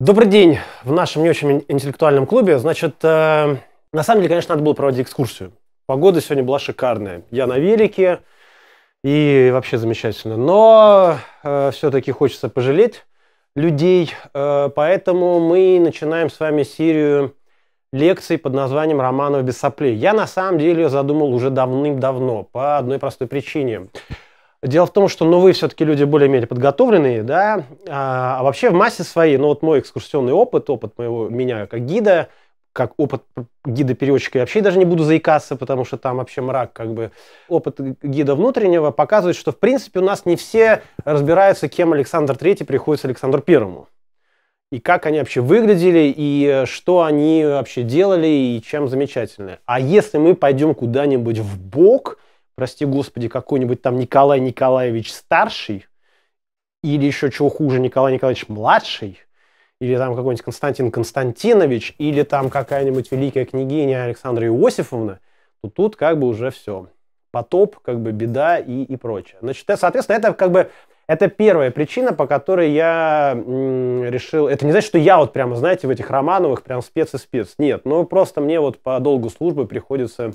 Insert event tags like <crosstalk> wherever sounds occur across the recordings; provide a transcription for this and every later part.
Добрый день в нашем не очень интеллектуальном клубе. Значит, э, на самом деле, конечно, надо было проводить экскурсию. Погода сегодня была шикарная. Я на велике и вообще замечательно. Но э, все-таки хочется пожалеть людей, э, поэтому мы начинаем с вами серию лекций под названием «Романов без соплей». Я на самом деле ее задумал уже давным-давно по одной простой причине – Дело в том, что ну, вы все-таки люди более-менее подготовленные, да, а, а вообще в массе своей, ну вот мой экскурсионный опыт, опыт моего, меня как гида, как опыт гида-переводчика, я вообще даже не буду заикаться, потому что там вообще мрак, как бы. Опыт гида внутреннего показывает, что в принципе у нас не все разбираются, кем Александр III приходится Александру Первому. И как они вообще выглядели, и что они вообще делали, и чем замечательны. А если мы пойдем куда-нибудь в бок, прости господи, какой-нибудь там Николай Николаевич старший, или еще чего хуже, Николай Николаевич младший, или там какой-нибудь Константин Константинович, или там какая-нибудь великая княгиня Александра Иосифовна, то тут как бы уже все. Потоп, как бы беда и, и прочее. Значит, соответственно, это как бы это первая причина, по которой я решил... Это не значит, что я вот прямо, знаете, в этих Романовых прям спец и спец. Нет, ну просто мне вот по долгу службы приходится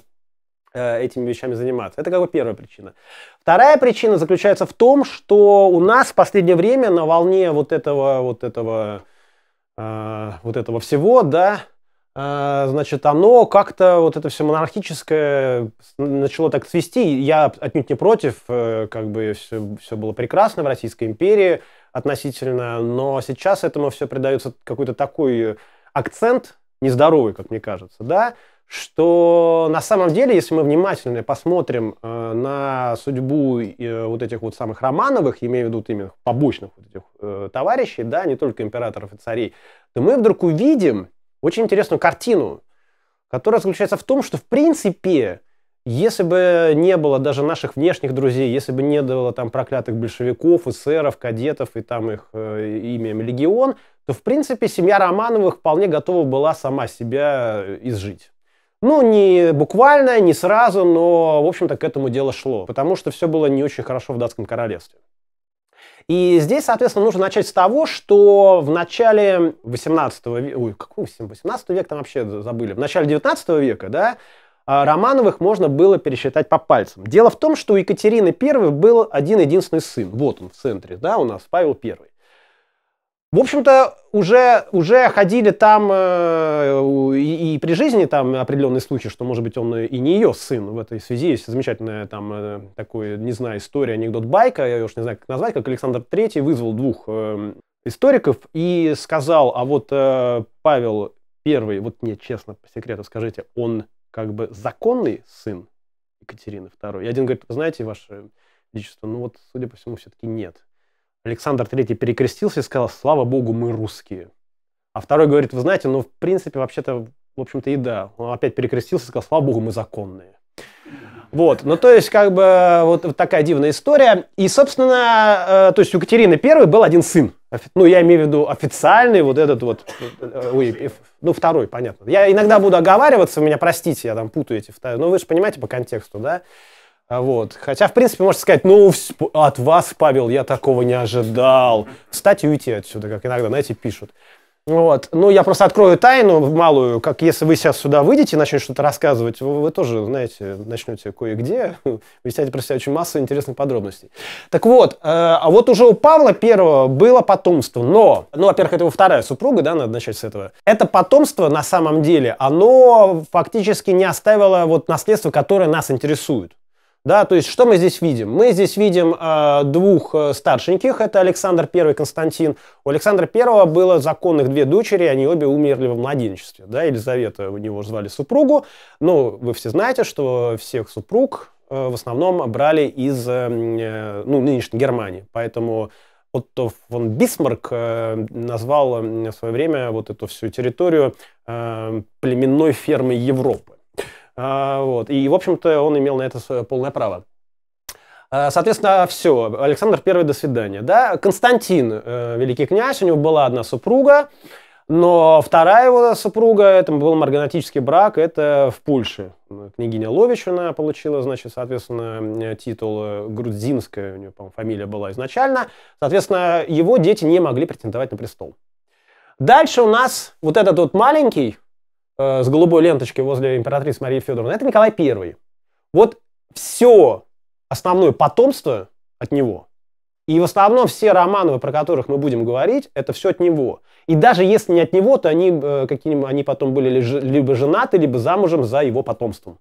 Э, этими вещами заниматься. Это как бы первая причина. Вторая причина заключается в том, что у нас в последнее время на волне вот этого, вот этого, э, вот этого всего, да, э, значит, оно как-то вот это все монархическое начало так свести. Я отнюдь не против, э, как бы все, все было прекрасно в Российской империи относительно, но сейчас этому все придается какой-то такой акцент нездоровый, как мне кажется, да, что на самом деле, если мы внимательно посмотрим э, на судьбу э, вот этих вот самых Романовых, имею в виду именно побочных вот этих э, товарищей, да, не только императоров и царей, то мы вдруг увидим очень интересную картину, которая заключается в том, что в принципе, если бы не было даже наших внешних друзей, если бы не было там проклятых большевиков, эсеров, кадетов и там их э, имя легион, то в принципе семья Романовых вполне готова была сама себя э, изжить. Ну, не буквально, не сразу, но, в общем-то, к этому дело шло, потому что все было не очень хорошо в датском королевстве. И здесь, соответственно, нужно начать с того, что в начале 18 века, ой, какой 18 век там вообще забыли, в начале 19 века, да, а, Романовых можно было пересчитать по пальцам. Дело в том, что у Екатерины I был один единственный сын, вот он в центре, да, у нас Павел I. В общем-то, уже, уже ходили там э, и, и при жизни там определенные случаи, что, может быть, он э, и не ее сын в этой связи. Есть замечательная там э, такой, не знаю, история, анекдот байка, я уж не знаю, как назвать, как Александр III вызвал двух э, историков и сказал, а вот э, Павел первый вот мне честно, по секрету скажите, он как бы законный сын Екатерины II? И один говорит, знаете, ваше величество, ну вот, судя по всему, все-таки нет. Александр III перекрестился и сказал, слава богу, мы русские. А второй говорит, вы знаете, ну, в принципе, вообще-то, в общем-то, и да. Он опять перекрестился и сказал, слава богу, мы законные. Вот, ну то есть как бы вот, вот такая дивная история. И, собственно, э, то есть у Екатерины I был один сын. Ну, я имею в виду официальный вот этот вот, э, ой, ну второй, понятно. Я иногда буду оговариваться, меня простите, я там путаю эти, но ну, вы же понимаете по контексту, да? А вот. Хотя, в принципе, можно сказать, ну, от вас, Павел, я такого не ожидал. Кстати, уйти отсюда, как иногда, знаете, пишут. Вот. Ну, я просто открою тайну малую, как если вы сейчас сюда выйдете и начнете что-то рассказывать, вы, вы тоже, знаете, начнете кое-где <laughs> вести про себя очень массу интересных подробностей. Так вот, э, а вот уже у Павла Первого было потомство, но, ну, во-первых, это его вторая супруга, да, надо начать с этого. Это потомство, на самом деле, оно фактически не оставило вот наследство, которое нас интересует. Да, то есть что мы здесь видим? Мы здесь видим э, двух э, старшеньких, это Александр I и Константин. У Александра I было законных две дочери, они обе умерли в младенчестве. Да, Елизавета, у него звали супругу. Но ну, вы все знаете, что всех супруг э, в основном брали из э, э ну, нынешней Германии. Поэтому Отто фон Бисмарк э, назвал в свое время вот эту всю территорию э, племенной фермой Европы. А, вот. И, в общем-то, он имел на это свое полное право. А, соответственно, все. Александр I, до свидания. Да? Константин, э, великий князь, у него была одна супруга, но вторая его супруга, это был марганатический брак, это в Польше. Княгиня Лович, она получила, значит, соответственно, э, титул э, грузинская, у нее, по-моему, фамилия была изначально. Соответственно, его дети не могли претендовать на престол. Дальше у нас вот этот вот маленький, Э, с голубой ленточкой возле императрицы Марии Федоровны, это Николай I. Вот все основное потомство от него. И в основном все Романовы, про которых мы будем говорить, это все от него. И даже если не от него, то они, э, какие они потом были либо женаты, либо замужем за его потомством.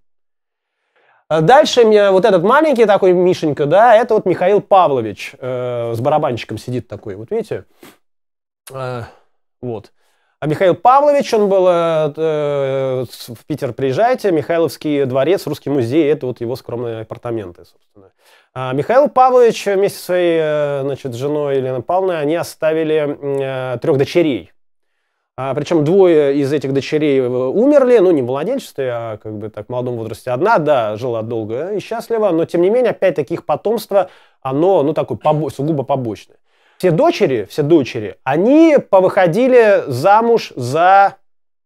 А дальше меня вот этот маленький такой Мишенька, да, это вот Михаил Павлович э, с барабанщиком сидит такой, вот видите, э, вот. А Михаил Павлович, он был э, э в Питер приезжайте, Михайловский дворец, Русский музей, это вот его скромные апартаменты, собственно. А Михаил Павлович вместе со своей э, значит, женой Еленой Павловной, они оставили э, трех дочерей. А, причем двое из этих дочерей э, умерли, ну не в младенчестве, а как бы так в молодом возрасте. Одна, да, жила долго и счастливо, но тем не менее, опять таких потомства, оно, ну такое побо- сугубо побочное все дочери, все дочери, они повыходили замуж за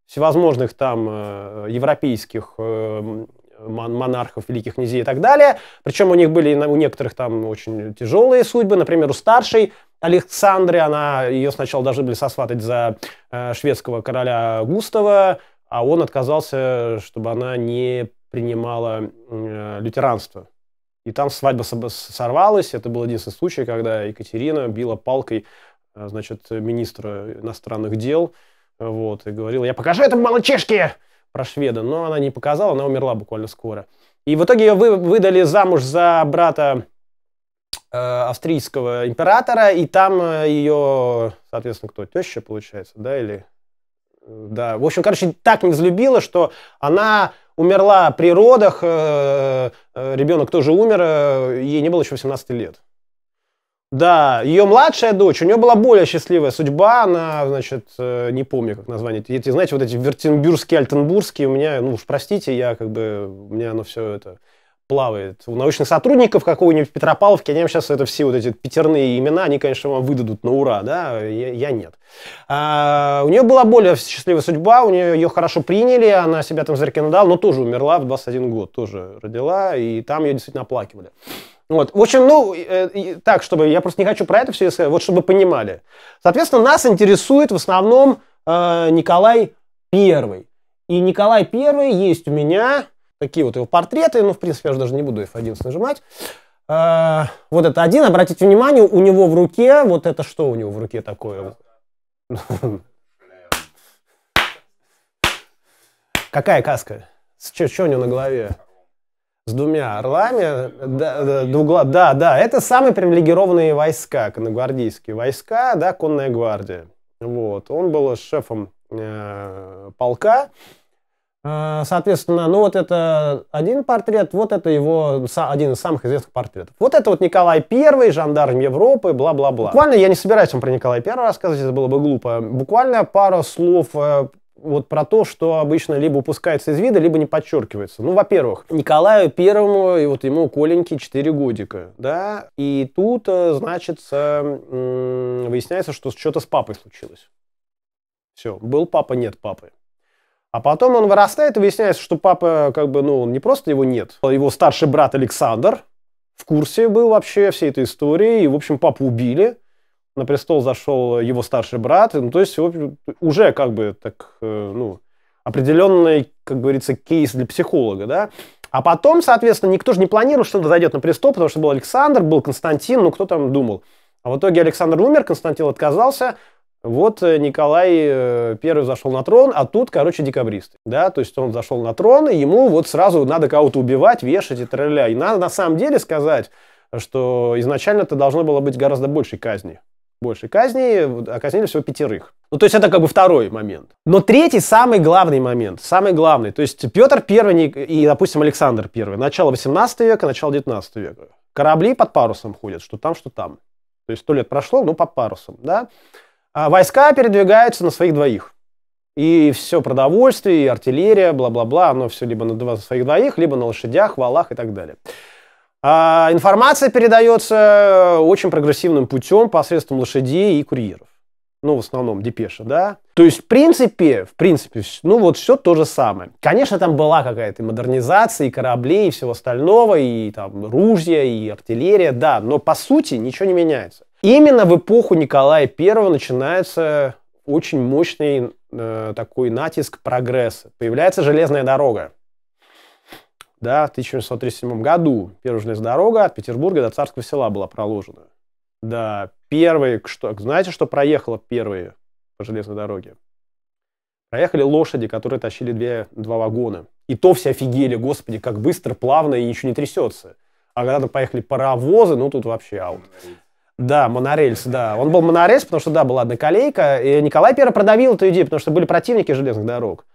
всевозможных там э, европейских э, монархов, великих князей и так далее. Причем у них были у некоторых там очень тяжелые судьбы. Например, у старшей Александры, она, ее сначала должны были сосватать за э, шведского короля Густава, а он отказался, чтобы она не принимала э, лютеранство. И там свадьба сорвалась. Это был единственный случай, когда Екатерина била палкой э, значит, министра иностранных дел. Вот, и говорила, я покажу это малочешке про шведа. Но она не показала, она умерла буквально скоро. И в итоге ее вы, выдали замуж за брата э, австрийского императора. И там э, ее, соответственно, кто? Теща, получается, да? Или... Э, да, в общем, короче, так не взлюбила, что она умерла при родах, э, э, ребенок тоже умер, э, ей не было еще 18 лет. Да, ее младшая дочь, у нее была более счастливая судьба, она, значит, не помню, как название, эти, знаете, вот эти вертенбюрские, альтенбургские, у меня, ну уж простите, я как бы, у меня оно все это плавает. У научных сотрудников какого-нибудь Петропавловки, они сейчас это все вот эти пятерные имена, они, конечно, вам выдадут на ура, да, я, я нет. А, у нее была более счастливая судьба, у нее ее хорошо приняли, она себя там зарекомендовала, но тоже умерла в 21 год, тоже родила, и там ее действительно оплакивали. Вот. В общем, ну, э, э, так, чтобы, я просто не хочу про это все сказать, вот чтобы понимали. Соответственно, нас интересует в основном э, Николай Первый. И Николай Первый есть у меня такие вот его портреты. Ну, в принципе, я уже даже не буду F11 нажимать. А, вот это один. Обратите внимание, у него в руке, вот это что у него в руке такое? Какая каска? Что у него на голове? С двумя орлами, да, да, да, да, это самые привилегированные войска, конногвардейские войска, да, конная гвардия. Вот, он был шефом э, полка, Э, соответственно, ну вот это один портрет, вот это его один из самых известных портретов. Вот это вот Николай Первый, жандарм Европы, бла-бла-бла. Буквально я не собираюсь вам про Николая Первого рассказывать, это было бы глупо. Буквально пару слов э, вот про то, что обычно либо упускается из вида, либо не подчеркивается. Ну, во-первых, Николаю Первому и вот ему Коленьке 4 годика, да, и тут, э, значит, выясняется, что что-то с папой случилось. Все, был папа, нет папы. А потом он вырастает, и выясняется, что папа, как бы, ну, не просто его нет. А его старший брат Александр в курсе был вообще всей этой истории, и, в общем, папу убили. На престол зашел его старший брат, ну, то есть уже, как бы, так, э, ну, определенный, как говорится, кейс для психолога, да. А потом, соответственно, никто же не планировал, что он зайдет на престол, потому что был Александр, был Константин, ну, кто там думал. А в итоге Александр умер, Константин отказался, вот э, Николай э, первый зашел на трон, а тут, короче, декабристы, да, то есть он зашел на трон, и ему вот сразу надо кого-то убивать, вешать и тролля. И надо на самом деле сказать, что изначально это должно было быть гораздо больше казни. Больше казни, а казнили всего пятерых. Ну, то есть это как бы второй момент. Но третий, самый главный момент, самый главный. То есть Петр Первый и, допустим, Александр Первый. Начало 18 века, начало 19 века. Корабли под парусом ходят, что там, что там. То есть сто лет прошло, ну, по парусам, да. А войска передвигаются на своих двоих. И все продовольствие, и артиллерия, бла-бла-бла, оно все либо на своих двоих, либо на лошадях, валах и так далее. А информация передается э, очень прогрессивным путем посредством лошадей и курьеров. Ну, в основном депеша, да? То есть, в принципе, в принципе, ну вот все то же самое. Конечно, там была какая-то модернизация и кораблей, и всего остального, и там ружья, и артиллерия, да, но по сути ничего не меняется. Именно в эпоху Николая I начинается очень мощный э, такой натиск прогресса. Появляется железная дорога. Да, в 1737 году первая железная дорога от Петербурга до Царского села была проложена. Да, первые, что, знаете, что проехало первые по железной дороге? Проехали лошади, которые тащили две, два вагона. И то все офигели, господи, как быстро, плавно и ничего не трясется. А когда там поехали паровозы, ну тут вообще аут. Да, монорельс, да. Он был монорельс, потому что, да, была одна одноколейка. И Николай Первый продавил эту идею, потому что были противники железных дорог.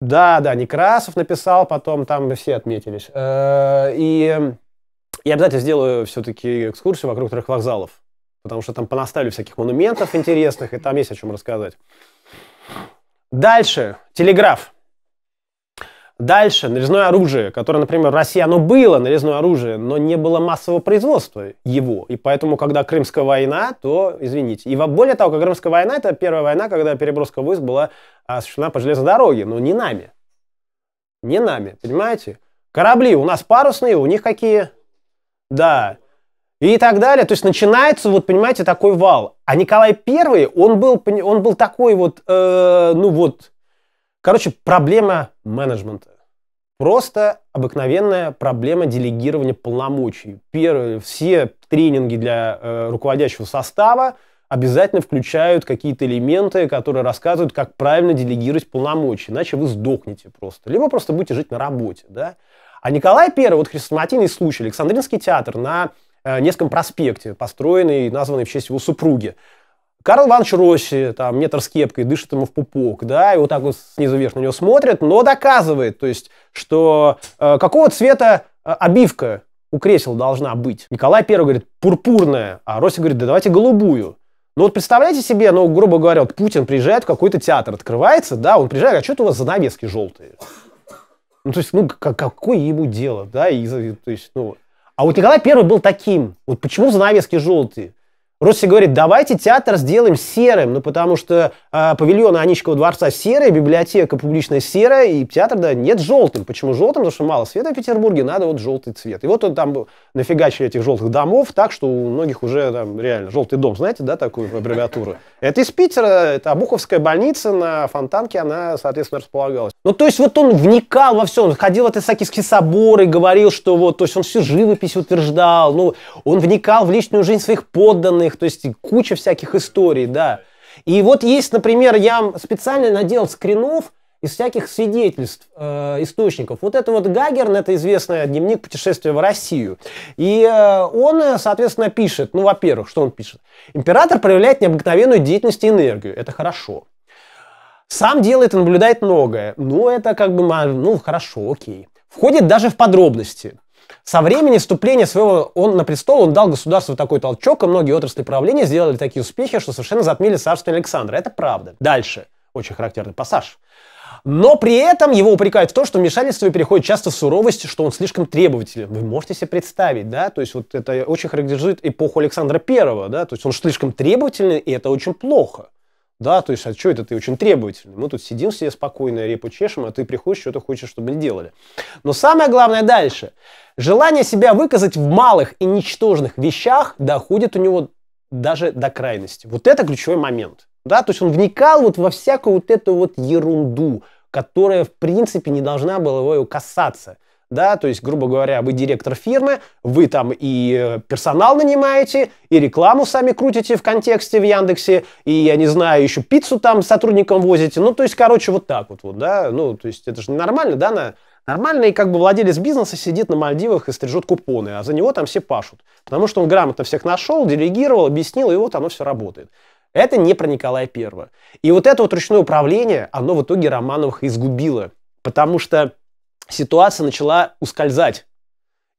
Да, да, Некрасов написал, потом там все отметились. Э, и я обязательно сделаю все-таки экскурсию вокруг трех вокзалов, потому что там понаставили всяких монументов интересных, и там есть о чем рассказать. Дальше. Телеграф. Дальше, нарезное оружие, которое, например, в России оно было, нарезное оружие, но не было массового производства его. И поэтому, когда Крымская война, то, извините. И более того, как Крымская война, это первая война, когда переброска войск была осуществлена по железной дороге, но не нами. Не нами, понимаете? Корабли у нас парусные, у них какие? Да. И так далее. То есть начинается, вот понимаете, такой вал. А Николай Первый, он был, он был такой вот, э, ну вот, Короче, проблема менеджмента. Просто обыкновенная проблема делегирования полномочий. Первые, все тренинги для э, руководящего состава обязательно включают какие-то элементы, которые рассказывают, как правильно делегировать полномочия, иначе вы сдохнете просто. Либо просто будете жить на работе. Да? А Николай I, вот хрестоматийный случай, Александринский театр на э, Невском проспекте, построенный и названный в честь его супруги. Карл Иванович Росси, там, метр с кепкой, дышит ему в пупок, да, и вот так вот снизу вверх на него смотрит, но доказывает, то есть, что э, какого цвета э, обивка у кресел должна быть. Николай Первый говорит, пурпурная, а Росси говорит, да давайте голубую. Ну вот представляете себе, ну, грубо говоря, вот Путин приезжает в какой-то театр, открывается, да, он приезжает, а что это у вас занавески желтые? Ну, то есть, ну, как, какое ему дело, да, и, то есть, ну... А вот Николай I был таким. Вот почему занавески желтые? Росси говорит, давайте театр сделаем серым, ну потому что э, павильоны Аничкова дворца серые, библиотека публичная серая, и театр, да, нет желтым. Почему желтым? Потому что мало света в Петербурге, надо вот желтый цвет. И вот он там нафигачили этих желтых домов так, что у многих уже там реально желтый дом, знаете, да, такую аббревиатуру. Это из Питера, это Обуховская больница, на Фонтанке она, соответственно, располагалась. Ну то есть вот он вникал во все, он ходил в эти собор соборы, говорил, что вот, то есть он всю живопись утверждал, ну он вникал в личную жизнь своих подданных, них, то есть куча всяких историй, да. И вот есть, например, я специально надел скринов из всяких свидетельств, э, источников. Вот это вот Гагерн, это известный дневник путешествия в Россию. И э, он, э, соответственно, пишет, ну, во-первых, что он пишет? Император проявляет необыкновенную деятельность и энергию, это хорошо. Сам делает и наблюдает многое. Ну, это как бы, ну, хорошо, окей. Входит даже в подробности. Со времени вступления своего он на престол он дал государству такой толчок, и многие отрасли правления сделали такие успехи, что совершенно затмили царство Александра. Это правда. Дальше. Очень характерный пассаж. Но при этом его упрекают в том, что вмешательство переходит часто в суровость, что он слишком требователен. Вы можете себе представить, да? То есть вот это очень характеризует эпоху Александра Первого, да? То есть он слишком требовательный, и это очень плохо. Да, то есть, а что это ты очень требовательный? Мы тут сидим все спокойно, репу чешем, а ты приходишь, что ты хочешь, чтобы мы делали. Но самое главное дальше. Желание себя выказать в малых и ничтожных вещах доходит у него даже до крайности. Вот это ключевой момент. Да, то есть он вникал вот во всякую вот эту вот ерунду, которая, в принципе, не должна была его касаться да, то есть, грубо говоря, вы директор фирмы, вы там и э, персонал нанимаете, и рекламу сами крутите в контексте в Яндексе, и, я не знаю, еще пиццу там сотрудникам возите, ну, то есть, короче, вот так вот, вот да, ну, то есть, это же нормально, да, на, Нормальный как бы владелец бизнеса сидит на Мальдивах и стрижет купоны, а за него там все пашут. Потому что он грамотно всех нашел, делегировал, объяснил, и вот оно все работает. Это не про Николая Первого. И вот это вот ручное управление, оно в итоге Романовых изгубило. Потому что ситуация начала ускользать.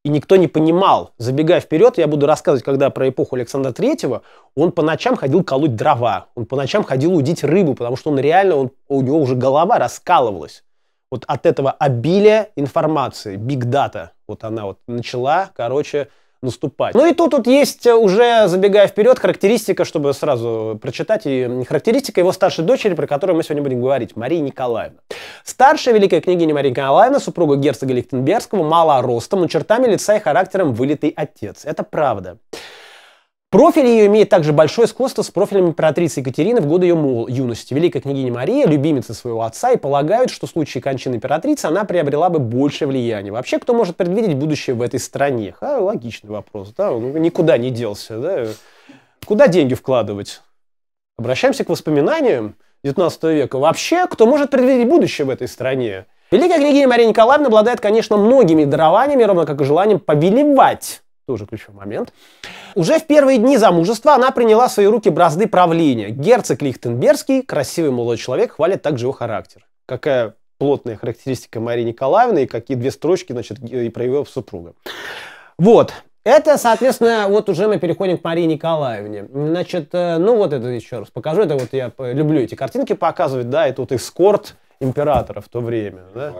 И никто не понимал, забегая вперед, я буду рассказывать, когда про эпоху Александра Третьего, он по ночам ходил колоть дрова, он по ночам ходил удить рыбу, потому что он реально, он, у него уже голова раскалывалась. Вот от этого обилия информации, биг дата, вот она вот начала, короче, наступать. Ну и тут вот есть э, уже, забегая вперед, характеристика, чтобы сразу прочитать, и характеристика его старшей дочери, про которую мы сегодня будем говорить, Марии Николаевны. Старшая великая княгиня Мария Николаевна, супруга герцога Лихтенбергского, мало ростом, но чертами лица и характером вылитый отец. Это правда. Профиль ее имеет также большое сходство с профилем императрицы Екатерины в годы ее юности. Великая княгиня Мария – любимица своего отца и полагают, что в случае кончины императрицы она приобрела бы больше влияния. Вообще, кто может предвидеть будущее в этой стране? А, логичный вопрос, да, он ну, никуда не делся, да. Куда деньги вкладывать? Обращаемся к воспоминаниям 19 века. Вообще, кто может предвидеть будущее в этой стране? Великая княгиня Мария Николаевна обладает, конечно, многими дарованиями, ровно как и желанием повелевать тоже ключевой момент. Уже в первые дни замужества она приняла в свои руки бразды правления. Герцог Лихтенбергский, красивый молодой человек, хвалит также его характер. Какая плотная характеристика Марии Николаевны и какие две строчки, значит, и про его супруга. Вот. Это, соответственно, вот уже мы переходим к Марии Николаевне. Значит, э, ну вот это еще раз покажу. Это вот я э, люблю эти картинки показывать, да, и тут эскорт императора в то время, да.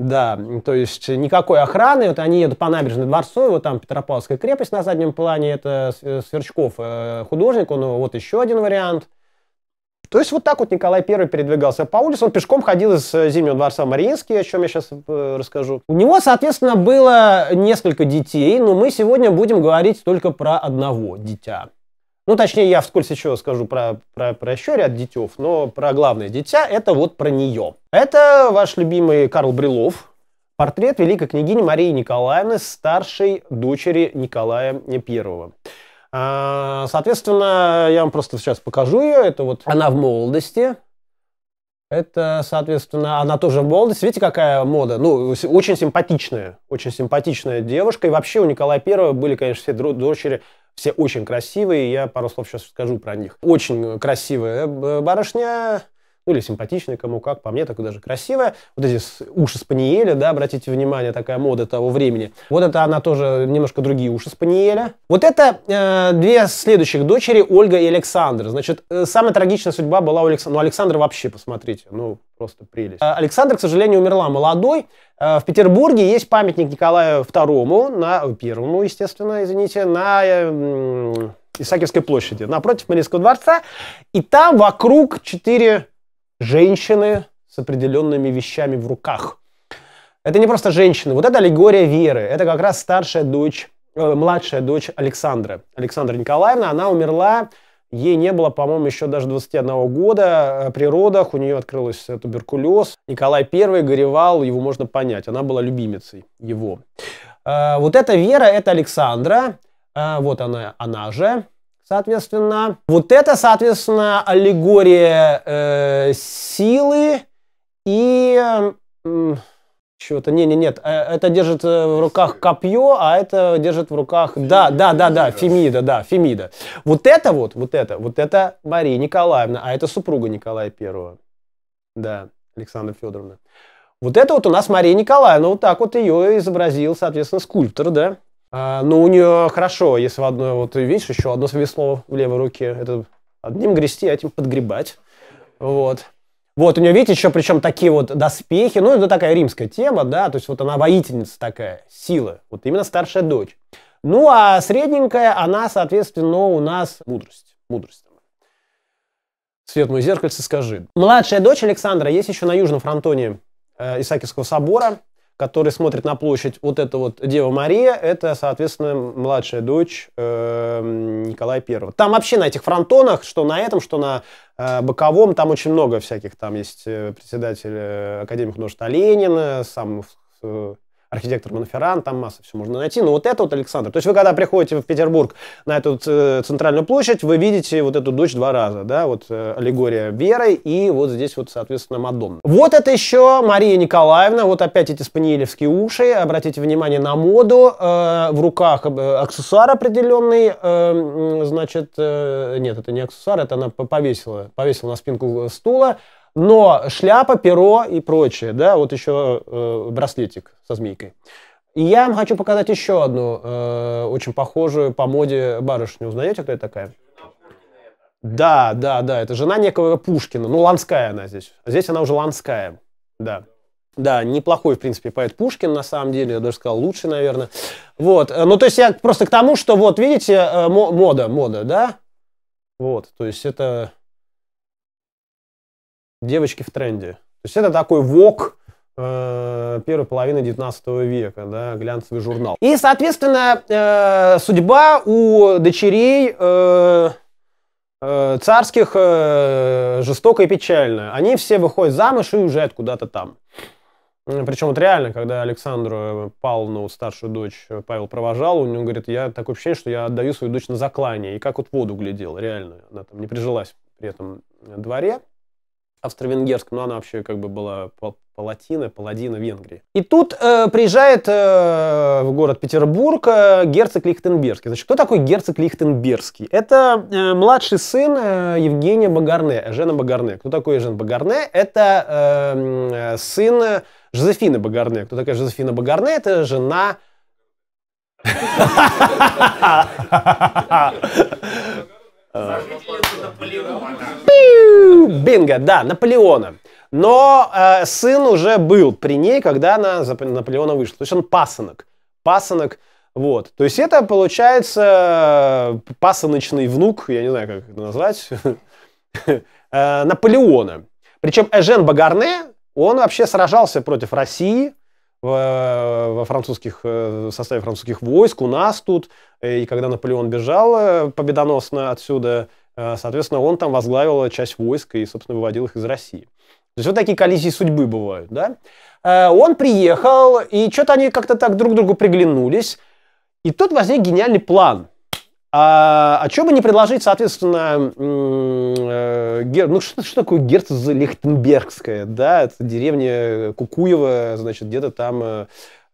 Да, то есть никакой охраны. Вот они едут по набережной Дворцовой, вот там Петропавловская крепость на заднем плане, это э, Сверчков э, художник, он вот еще один вариант. То есть вот так вот Николай I передвигался по улице. Он пешком ходил из э, Зимнего дворца в Мариинский, о чем я сейчас расскажу. У него, соответственно, было несколько детей, но мы сегодня будем говорить только про одного дитя. Ну, точнее, я вскользь еще скажу про, про, про еще ряд детев, но про главное дитя – это вот про нее. Это ваш любимый Карл Брилов, портрет великой княгини Марии Николаевны, старшей дочери Николая I. А, соответственно, я вам просто сейчас покажу ее. Это вот она в молодости. Это, соответственно, она тоже в молодости. Видите, какая мода? Ну, очень симпатичная. Очень симпатичная девушка. И вообще у Николая Первого были, конечно, все дочери все очень красивые, я пару слов сейчас скажу про них. Очень красивая э, барышня, ну или симпатичная кому как, по мне такой даже красивая. Вот эти уши спаниеля, да, обратите внимание, такая мода того времени. Вот это она тоже немножко другие уши спаниеля. Вот это э, две следующих дочери, Ольга и Александр. Значит, э, самая трагичная судьба была у Александра. Ну, Александр вообще, посмотрите, ну, просто прелесть. Э, Александр, к сожалению, умерла молодой. Э, в Петербурге есть памятник Николаю II, на, первому, естественно, извините, на э, Исаакиевской площади, напротив Марийского дворца. И там вокруг четыре женщины с определенными вещами в руках. Это не просто женщины. Вот это аллегория Веры. Это как раз старшая дочь, э, младшая дочь Александра. Александра Николаевна, она умерла Ей не было, по-моему, еще даже 21 года э, при родах. У нее открылась э, туберкулез. Николай I горевал, его можно понять. Она была любимицей его. Э, вот эта Вера, это Александра. Вот она, она же соответственно. Вот это, соответственно, аллегория э, силы и... Э, чего-то. Не, не, нет. Э, это держит э, в руках копье, а это держит в руках. Фемида. Да, да, да, да. Фемида, да, Фемида. Вот это вот, вот это, вот это Мария Николаевна, а это супруга Николая Первого. Да, Александра Федоровна. Вот это вот у нас Мария Николаевна. Вот так вот ее изобразил, соответственно, скульптор, да. А, ну, у нее хорошо, если в одной вот видишь, еще одно весло в левой руке. Это одним грести, а этим подгребать. Вот. Вот, у нее, видите, еще причем такие вот доспехи, ну, это такая римская тема, да, то есть вот она воительница такая, сила, вот именно старшая дочь. Ну, а средненькая, она, соответственно, у нас мудрость, мудрость. Свет мой зеркальце, скажи. Младшая дочь Александра есть еще на южном фронтоне э, Исаакиевского собора который смотрит на площадь, вот это вот Дева Мария, это, соответственно, младшая дочь э, Николая Первого. Там вообще на этих фронтонах, что на этом, что на э, боковом, там очень много всяких. Там есть э, председатель э, Академии художеств Оленина, сам э, архитектор Монферран, там масса все можно найти. Но вот это вот Александр. То есть вы когда приходите в Петербург на эту э, центральную площадь, вы видите вот эту дочь два раза, да, вот э, аллегория Веры и вот здесь вот, соответственно, Мадонна. Вот это еще Мария Николаевна, вот опять эти спаниелевские уши, обратите внимание на моду, э, в руках аксессуар определенный, значит, нет, это не аксессуар, это она повесила, повесила на спинку стула, но шляпа, перо и прочее, да, вот еще э, браслетик со змейкой. И я вам хочу показать еще одну э, очень похожую по моде барышню. Узнаете, кто это такая? Да, да, да, это жена некого Пушкина. Ну, ланская она здесь. Здесь она уже ланская, да. Да, неплохой, в принципе, поэт Пушкин, на самом деле, я даже сказал, лучше, наверное. Вот, ну, то есть я просто к тому, что, вот, видите, э, мода, мода, да? Вот, то есть это девочки в тренде. То есть это такой вок э, первой половины 19 века, да, глянцевый журнал. И, соответственно, э, судьба у дочерей э, э царских э, жестокая и печальная. Они все выходят замуж и уезжают куда-то там. Причем вот реально, когда Александру э, Павловну, старшую дочь, Павел провожал, у него, говорит, я такое ощущение, что я отдаю свою дочь на заклание. И как вот воду глядел, реально. Она там не прижилась при этом дворе австро-венгерском, но она вообще как бы была палатина, паладина Венгрии. И тут э, приезжает э, в город Петербург э, герцог Лихтенбергский. Значит, кто такой герцог Лихтенбергский? Это э, младший сын э, Евгения Багарне, жена Багарне. Кто такой Эжен Багарне? Это э, э, сын Жозефины Багарне. Кто такая Жозефина Багарне? Это жена... <laughs> Бинго, да, Наполеона. Но э, сын уже был при ней, когда она за Наполеона вышла. То есть он пасынок. Пасынок, вот. То есть это получается э, пасыночный внук, я не знаю, как это назвать, <laughs> э, Наполеона. Причем Эжен Багарне, он вообще сражался против России, Э, во французских, э, в составе французских войск у нас тут. И когда Наполеон бежал э, победоносно отсюда, соответственно, он там возглавил часть войск и, собственно, выводил их из России. То есть вот такие коллизии судьбы бывают, да? Он приехал, и что-то они как-то так друг другу приглянулись. И тут возник гениальный план – а, а что бы не предложить, соответственно, э, гер... ну что, что такое герцог Лихтенбергская, да, это деревня Кукуева, значит, где-то там э,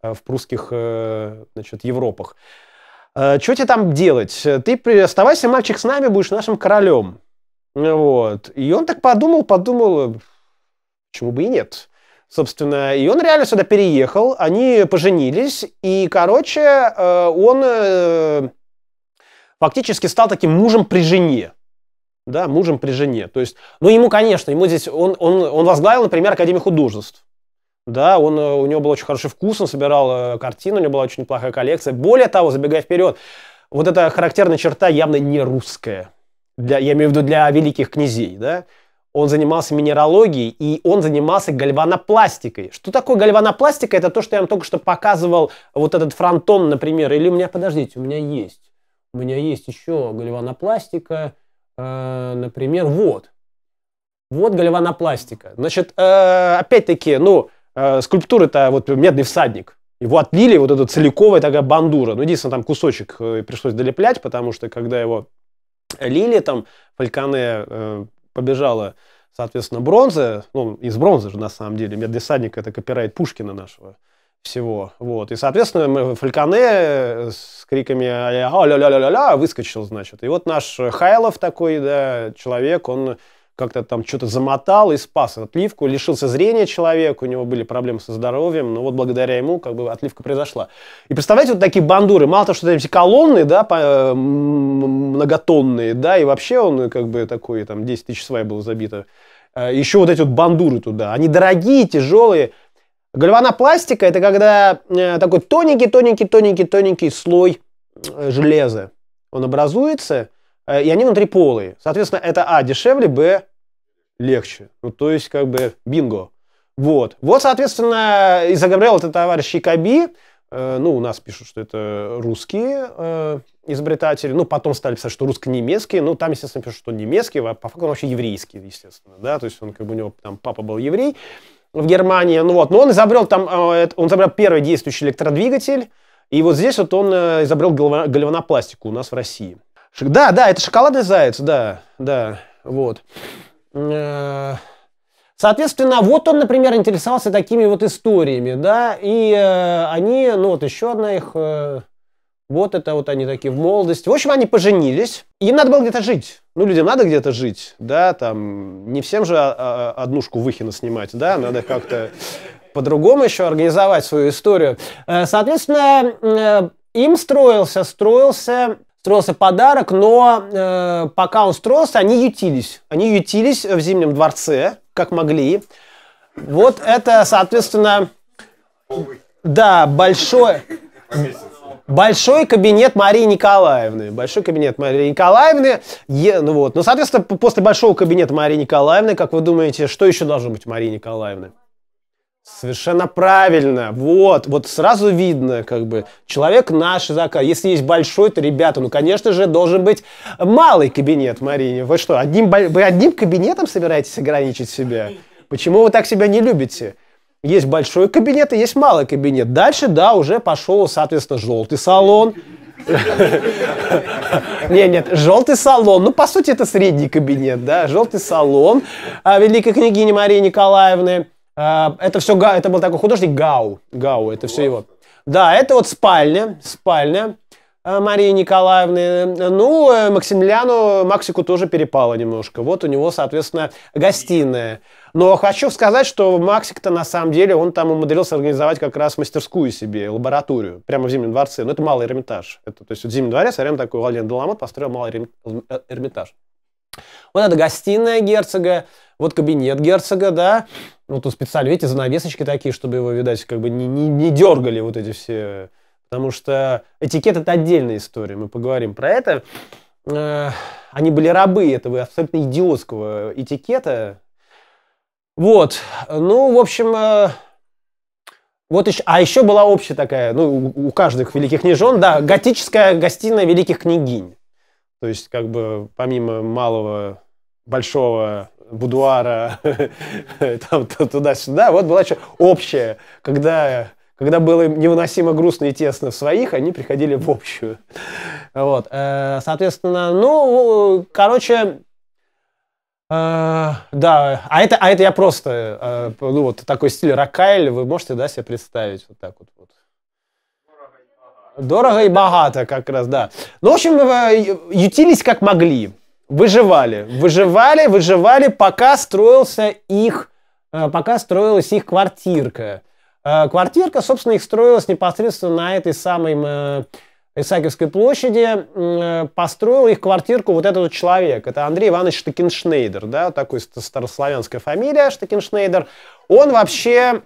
э в прусских, э, значит, Европах. Э, а, что тебе там делать? Ты при... оставайся, мальчик, с нами, будешь нашим королем. Вот. И он так подумал, подумал, э, почему бы и нет. Собственно, и он реально сюда переехал, они поженились, и, короче, э, он фактически стал таким мужем при жене. Да, мужем при жене. То есть, ну ему, конечно, ему здесь, он, он, он возглавил, например, Академию художеств. Да, он, э, у него был очень хороший вкус, он собирал э, картину, у него была очень неплохая коллекция. Более того, забегая вперед, вот эта характерная черта явно не русская. Для, я имею в виду для великих князей, да. Он занимался минералогией и он занимался гальванопластикой. Что такое гальванопластика? Это то, что я вам только что показывал, вот этот фронтон, например. Или у меня, подождите, у меня есть. У меня есть еще гальванопластика, э, например, вот. Вот гальванопластика. Значит, э, опять-таки, ну, э, скульптура-то вот медный всадник. Его отлили, вот эта целиковая такая бандура. Ну, единственное, там кусочек э, пришлось долеплять, потому что, когда его лили, там Фальконе э, побежала, соответственно, бронза, ну, из бронзы же, на самом деле, медный всадник, это копирайт Пушкина нашего, всего. Вот. И, соответственно, мы Фальконе э, с криками а ля ля ля ля ля выскочил, значит. И вот наш Хайлов такой, да, человек, он как-то там что-то замотал и спас отливку, лишился зрения человек, у него были проблемы со здоровьем, но вот благодаря ему как бы отливка произошла. И представляете, вот такие бандуры, мало того, что эти колонны, да, многотонные, да, и вообще он как бы такой, там, 10 тысяч свай было забито, а, еще вот эти вот бандуры туда, они дорогие, тяжелые, Гальванопластика – это когда э, такой тоненький-тоненький-тоненький-тоненький слой э, железа. Он образуется, э, и они внутри полые. Соответственно, это а, дешевле, б, легче. Ну, то есть, как бы, бинго. Вот. Вот, соответственно, изобрел этот товарищ Якоби. Э, ну, у нас пишут, что это русские э, изобретатели. Ну, потом стали писать, что русско-немецкие. Ну, там, естественно, пишут, что немецкие, а по факту он вообще еврейский, естественно. Да, то есть он, как бы, у него там папа был еврей в Германии. Ну вот, но он изобрел там, э, он изобрел первый действующий электродвигатель, и вот здесь вот он э, изобрел гальванопластику у нас в России. Да, да, это шоколадный заяц, да, да, вот. Э, соответственно, вот он, например, интересовался такими вот историями, да, и э, они, ну вот еще одна их э, вот это вот они такие в молодости. В общем, они поженились. Им надо было где-то жить. Ну, людям надо где-то жить, да, там, не всем же а, а, однушку Выхина снимать, да, надо как-то <laughs> по-другому еще организовать свою историю. Э, соответственно, э, им строился, строился строился подарок, но э, пока он строился, они ютились. Они ютились в Зимнем дворце, как могли. Вот это, соответственно, да, большое... Большой кабинет Марии Николаевны. Большой кабинет Марии Николаевны. Е, ну вот. Ну, соответственно, после большого кабинета Марии Николаевны, как вы думаете, что еще должно быть Марии Николаевны? Совершенно правильно. Вот, вот сразу видно, как бы, человек наш заказ. Если есть большой, то, ребята, ну, конечно же, должен быть малый кабинет, Марине. Вы что, одним, вы одним кабинетом собираетесь ограничить себя? Почему вы так себя не любите? Есть большой кабинет и есть малый кабинет. Дальше, да, уже пошел, соответственно, желтый салон. <laughs> Нет, нет, желтый салон. Ну, по сути, это средний кабинет, да, желтый салон а, великой княгини Марии Николаевны. А, это все, это был такой художник Гау. Гау, это все его. Да, это вот спальня, спальня. А, Марии Николаевны. Ну, э, Максимилиану Максику тоже перепало немножко. Вот у него, соответственно, гостиная. Но хочу сказать, что Максик-то на самом деле, он там умудрился организовать как раз мастерскую себе, лабораторию, прямо в Зимнем дворце. Но это малый Эрмитаж. Это, то есть вот Зимний дворец, а рядом такой Владимир Доломот построил малый э, Эрмитаж. Вот это гостиная герцога, вот кабинет герцога, да. Ну, тут специально, видите, занавесочки такие, чтобы его, видать, как бы не, не, не дергали вот эти все. Потому что этикет — это отдельная история, мы поговорим про это. Э, они были рабы этого абсолютно идиотского этикета, вот, ну, в общем, э, вот еще, а еще была общая такая, ну, у каждых великих княжон, да, готическая гостиная великих княгинь. То есть, как бы, помимо малого, большого будуара, <laughs> там, туда-сюда, вот была еще общая, когда, когда было невыносимо грустно и тесно в своих, они приходили в общую. Вот, э, соответственно, ну, короче, да, а это, а это я просто, а, ну вот такой стиль ракайль, вы можете, да, себе представить вот так вот. вот. Дорого и богато, как раз, да. Ну, в общем, э, ютились как могли. Выживали, выживали, выживали, пока строился их, э, пока строилась их квартирка. Квартирка, собственно, их строилась непосредственно на этой самой Исаакиевской площади, построил их квартирку вот этот человек. Это Андрей Иванович Штакеншнейдер, да, такой старославянская фамилия Штакеншнейдер. Он вообще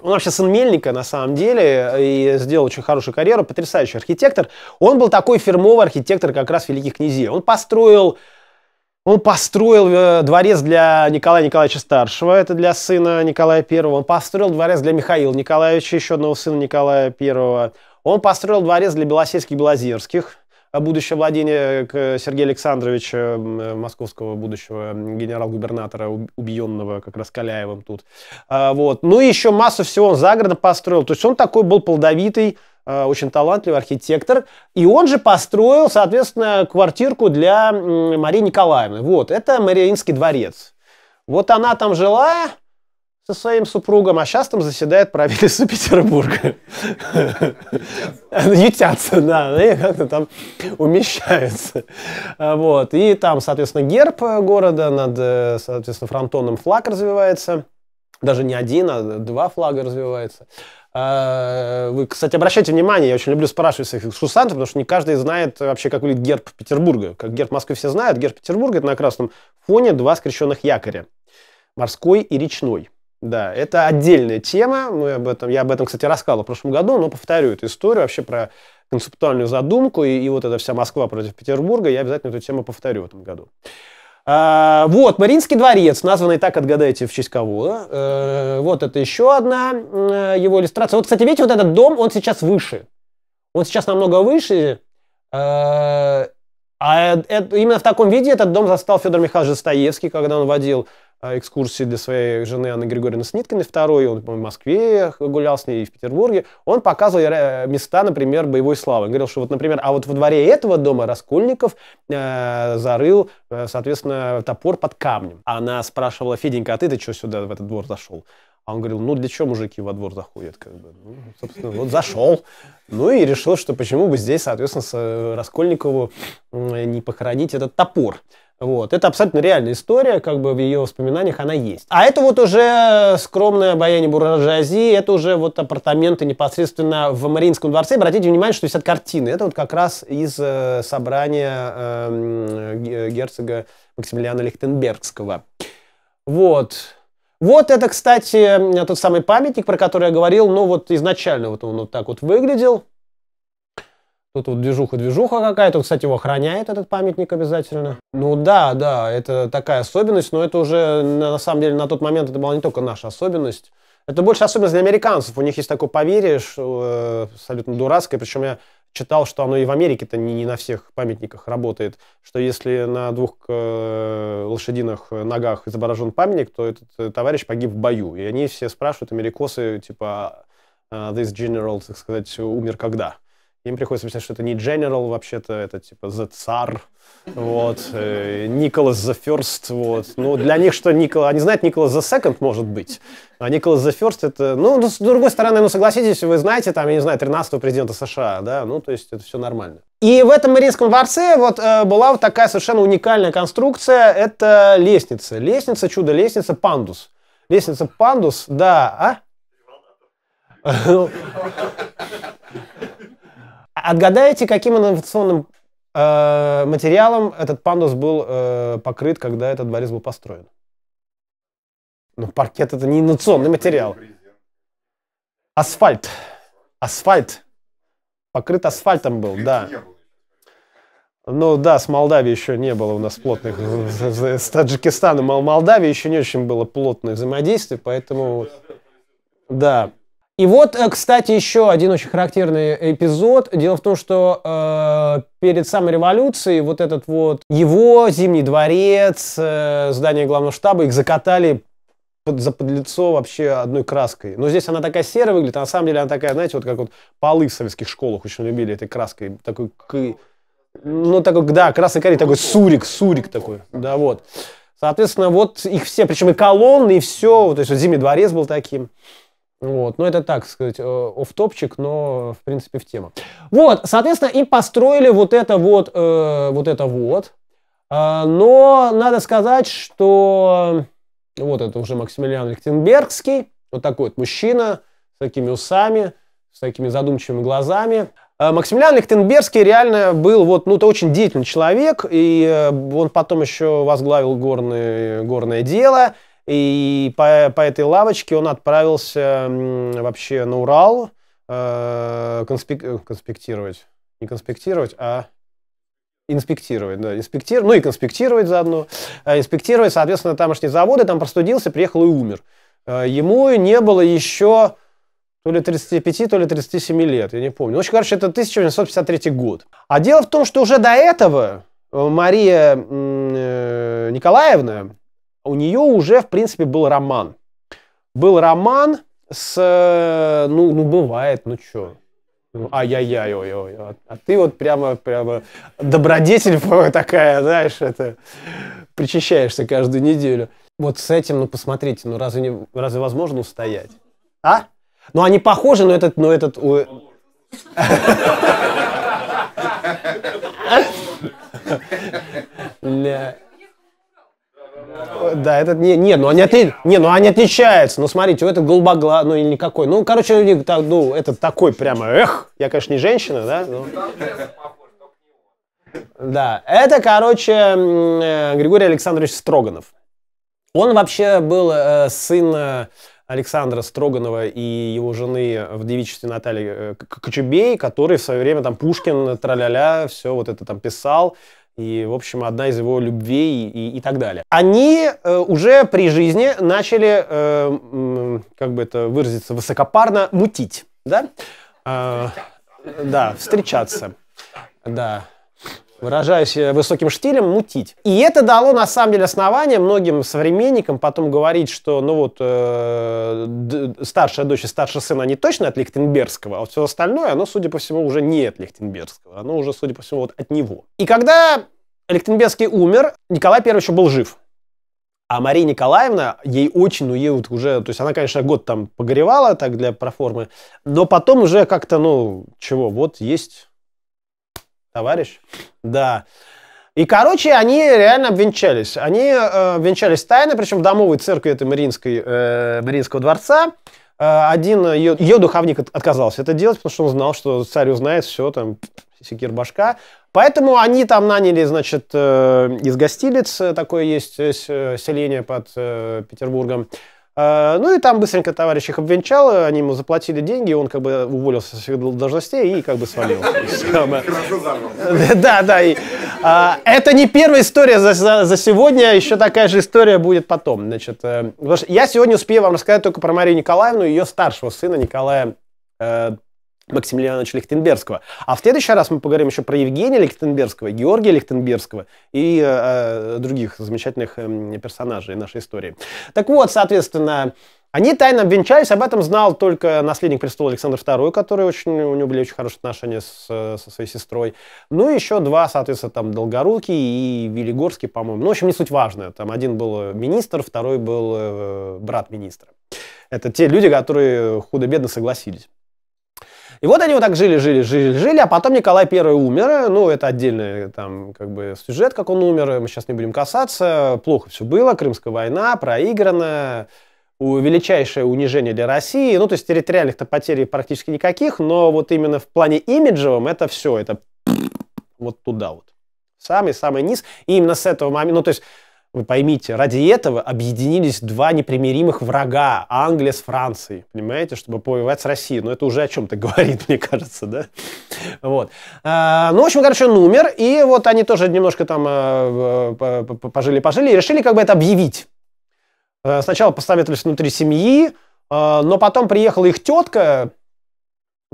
он вообще сын Мельника, на самом деле, и сделал очень хорошую карьеру, потрясающий архитектор. Он был такой фирмовый архитектор как раз Великих князей. Он построил, он построил э, дворец для Николая Николаевича Старшего, это для сына Николая Первого. Он построил дворец для Михаила Николаевича, еще одного сына Николая Первого. Он построил дворец для Белосельских Белозерских, а будущее владение э, Сергея Александровича, э, московского будущего генерал-губернатора, убиенного как раз Каляевым тут. А, вот. Ну и еще массу всего он загородно построил. То есть он такой был плодовитый, а, очень талантливый архитектор. И он же построил, соответственно, квартирку для Марии Николаевны. Вот, это Мариинский дворец. Вот она там жила, со своим супругом, а сейчас там заседает правительство <laughs> Петербурга. <laughs> Ютятся, да, и как-то там умещаются. А, вот. И там, соответственно, герб э, города над, э, соответственно, фронтоном флаг развивается. Даже не один, а два флага развивается. А, вы, кстати, обращайте внимание, я очень люблю спрашивать своих экскурсантов, потому что не каждый знает вообще, как выглядит герб Петербурга. Как герб Москвы все знают, герб Петербурга – это на красном фоне два скрещенных якоря – морской и речной. Да, это отдельная тема. Мы об этом, я об этом, кстати, рассказывал в прошлом году, но повторю эту историю вообще про концептуальную задумку и, и вот эта вся Москва против Петербурга. Я обязательно эту тему повторю в этом году. А, вот, Маринский дворец, названный так, отгадайте, в честь кого. А, вот это еще одна э, его иллюстрация. Вот, кстати, видите, вот этот дом, он сейчас выше. Он сейчас намного выше. Э, а, а это, именно в таком виде этот дом застал Федор Михайлович Достоевский, когда он водил Э, экскурсии для своей жены Анны Григорьевны Сниткиной, второй, он в Москве гулял с ней и в Петербурге, он показывал э, места, например, боевой славы. Он говорил, что вот, например, а вот во дворе этого дома Раскольников э, зарыл, э, соответственно, топор под камнем. Она спрашивала, Феденька, а ты-то что сюда, в этот двор зашел? А он говорил, ну для чего мужики во двор заходят? Как бы? ну, собственно, вот зашел. Ну и решил, что почему бы здесь, соответственно, с Раскольникову не похоронить этот топор. Вот. Это абсолютно реальная история, как бы в ее воспоминаниях она есть. А это вот уже скромное обаяние буржуазии, это уже вот апартаменты непосредственно в Мариинском дворце. Обратите внимание, что висят картины. Это вот как раз из э, собрания э, герцога Максимилиана Лихтенбергского. Вот. Вот это, кстати, тот самый памятник, про который я говорил. Ну вот изначально вот он вот так вот выглядел. Тут вот движуха-движуха какая-то. Кстати, его охраняет этот памятник обязательно. Ну да, да, это такая особенность, но это уже на самом деле на тот момент это была не только наша особенность. Это больше особенность для американцев. У них есть такое поверье, что, э, абсолютно дурацкое. Причем я читал, что оно и в Америке-то не, не на всех памятниках работает. Что если на двух э, лошадиных ногах изображен памятник, то этот э, товарищ погиб в бою. И они все спрашивают, америкосы, типа, «А, а, this general, так сказать, умер когда? Им приходится объяснять, что это не General, вообще-то это типа The Tsar, вот, Николас э, The First, вот. Ну, для них что, Никола, они знают, Николас The Second может быть, а Николас The First это, ну, ну, с другой стороны, ну, согласитесь, вы знаете, там, я не знаю, 13-го президента США, да, ну, то есть это все нормально. И в этом Мариинском дворце вот э, была вот такая совершенно уникальная конструкция, это лестница, лестница, чудо-лестница, пандус. Лестница пандус, да, а? Отгадайте, каким инновационным э, материалом этот пандус был э, покрыт, когда этот дворец был построен? Ну, паркет это не инновационный материал. Асфальт. Асфальт. Покрыт асфальтом был, да. Ну да, с Молдавией еще не было у нас плотных. С Таджикистаном и Молдавией еще не очень было плотное взаимодействие, поэтому... Да. И вот, э, кстати, еще один очень характерный эпизод. Дело в том, что э, перед самой революцией вот этот вот его Зимний дворец, э, здание главного штаба, их закатали под, за подлицо вообще одной краской. Но здесь она такая серая выглядит, а на самом деле она такая, знаете, вот как вот полы в советских школах очень любили этой краской, такой, ну такой, да, красный корей, такой сурик, сурик такой, да вот. Соответственно, вот их все, причем и колонны, и все, то есть вот Зимний дворец был таким. Вот, но ну, это так сказать, э, оф топчик но в принципе в тему. Вот, соответственно, и построили вот это вот, э, вот это вот. Э, но надо сказать, что вот это уже Максимилиан Лихтенбергский, вот такой вот мужчина с такими усами, с такими задумчивыми глазами. А, Максимилиан Лихтенбергский реально был вот, ну, то очень деятельный человек, и э, он потом еще возглавил горное, горное дело, и по, по этой лавочке он отправился вообще на Урал э, конспек, э, конспектировать. Не конспектировать, а инспектировать, да, инспектировать, ну и конспектировать заодно. А инспектировать, соответственно, тамошние заводы, там простудился, приехал и умер. Э, ему не было еще то ли 35, то ли 37 лет, я не помню. Очень короче, это 1853 год. А дело в том, что уже до этого э, Мария Николаевна, у нее уже, в принципе, был роман. Был роман с... Э, ну, ну бывает, ну что, Ну, ай-яй-яй, ой-ой. А, а ты вот прямо, прямо добродетель <laughs> такая, знаешь, это... Причащаешься каждую неделю. Вот с этим, ну, посмотрите, ну, разве, не, разве возможно устоять? А? Ну, они похожи, но этот... Но этот у... Бля. <laughs> Да, этот не, не, ну они отли, не, ну они отличаются. Ну смотрите, у этого голубогла, ну или никакой. Ну, короче, у так, ну это такой прямо, эх, я, конечно, не женщина, да. Но... Да, это, короче, э, Григорий Александрович Строганов. Он вообще был э, сын э, Александра Строганова и его жены в девичестве Натальи э, Кочубей, который в свое время там Пушкин, траля-ля, все вот это там писал и, в общем, одна из его любвей и, и так далее. Они э, уже при жизни начали, э, как бы это выразиться высокопарно, мутить, да? Э, да, встречаться. Да выражаясь э, высоким штилем, мутить. И это дало, на самом деле, основание многим современникам потом говорить, что, ну вот, э, старшая дочь и старший сын, они точно от Лихтенбергского, а вот все остальное, оно, судя по всему, уже не от Лихтенбергского, оно уже, судя по всему, вот от него. И когда Лихтенбергский умер, Николай I еще был жив. А Мария Николаевна, ей очень, ну, ей вот уже, то есть она, конечно, год там погоревала так для проформы, но потом уже как-то, ну, чего, вот есть товарищ. Да. И, короче, они реально обвенчались. Они э, венчались тайно, причем в домовой церкви этой Мариинской, э, Мариинского дворца. Э, один ее, ее духовник отказался это делать, потому что он знал, что царь узнает все, там, секир башка. Поэтому они там наняли, значит, э, из гостилиц, э, такое есть э, э, селение под э, Петербургом, Э, ну и там быстренько товарищ их обвенчал, они ему заплатили деньги, он как бы уволился со всех должностей и как бы свалил. <laughs> <laughs> Да, да. А, это не первая история за сегодня, еще такая же история будет потом. Значит, э, я сегодня успею вам рассказать только про Марию Николаевну и ее старшего сына Николая э, Максимилиановича Лихтенбергского. А в следующий раз мы поговорим еще про Евгения Лихтенбергского, Георгия Лихтенбергского и э, э других замечательных э, персонажей нашей истории. Так вот, соответственно, они тайно обвенчались, об этом знал только наследник престола Александр II, который очень, у него были очень хорошие отношения с, э, со своей сестрой. Ну, и еще два, соответственно, там Долгоруки и Велигорский, по-моему. Ну, в общем, не суть важная. Там один был э, министр, второй был э, брат министра. Это те люди, которые худо-бедно согласились. И вот они вот так жили, жили, жили, жили, а потом Николай I умер, ну, это отдельный там, как бы, сюжет, как он умер, мы сейчас не будем касаться, плохо все было, Крымская война проиграна, величайшее унижение для России, ну, то есть территориальных-то потерь практически никаких, но вот именно в плане имиджевом это все, это вот туда вот. Самый-самый низ. И именно с этого момента, ну, то есть вы поймите, ради этого объединились два непримиримых врага, Англия с Францией, понимаете, чтобы повоевать с Россией. Но ну, это уже о чем-то <laughs> говорит, мне кажется, да? Вот. А, ну, в общем, короче, он умер, и вот они тоже немножко там а, пожили-пожили и решили как бы это объявить. А, сначала поставились внутри семьи, но потом приехала их тетка,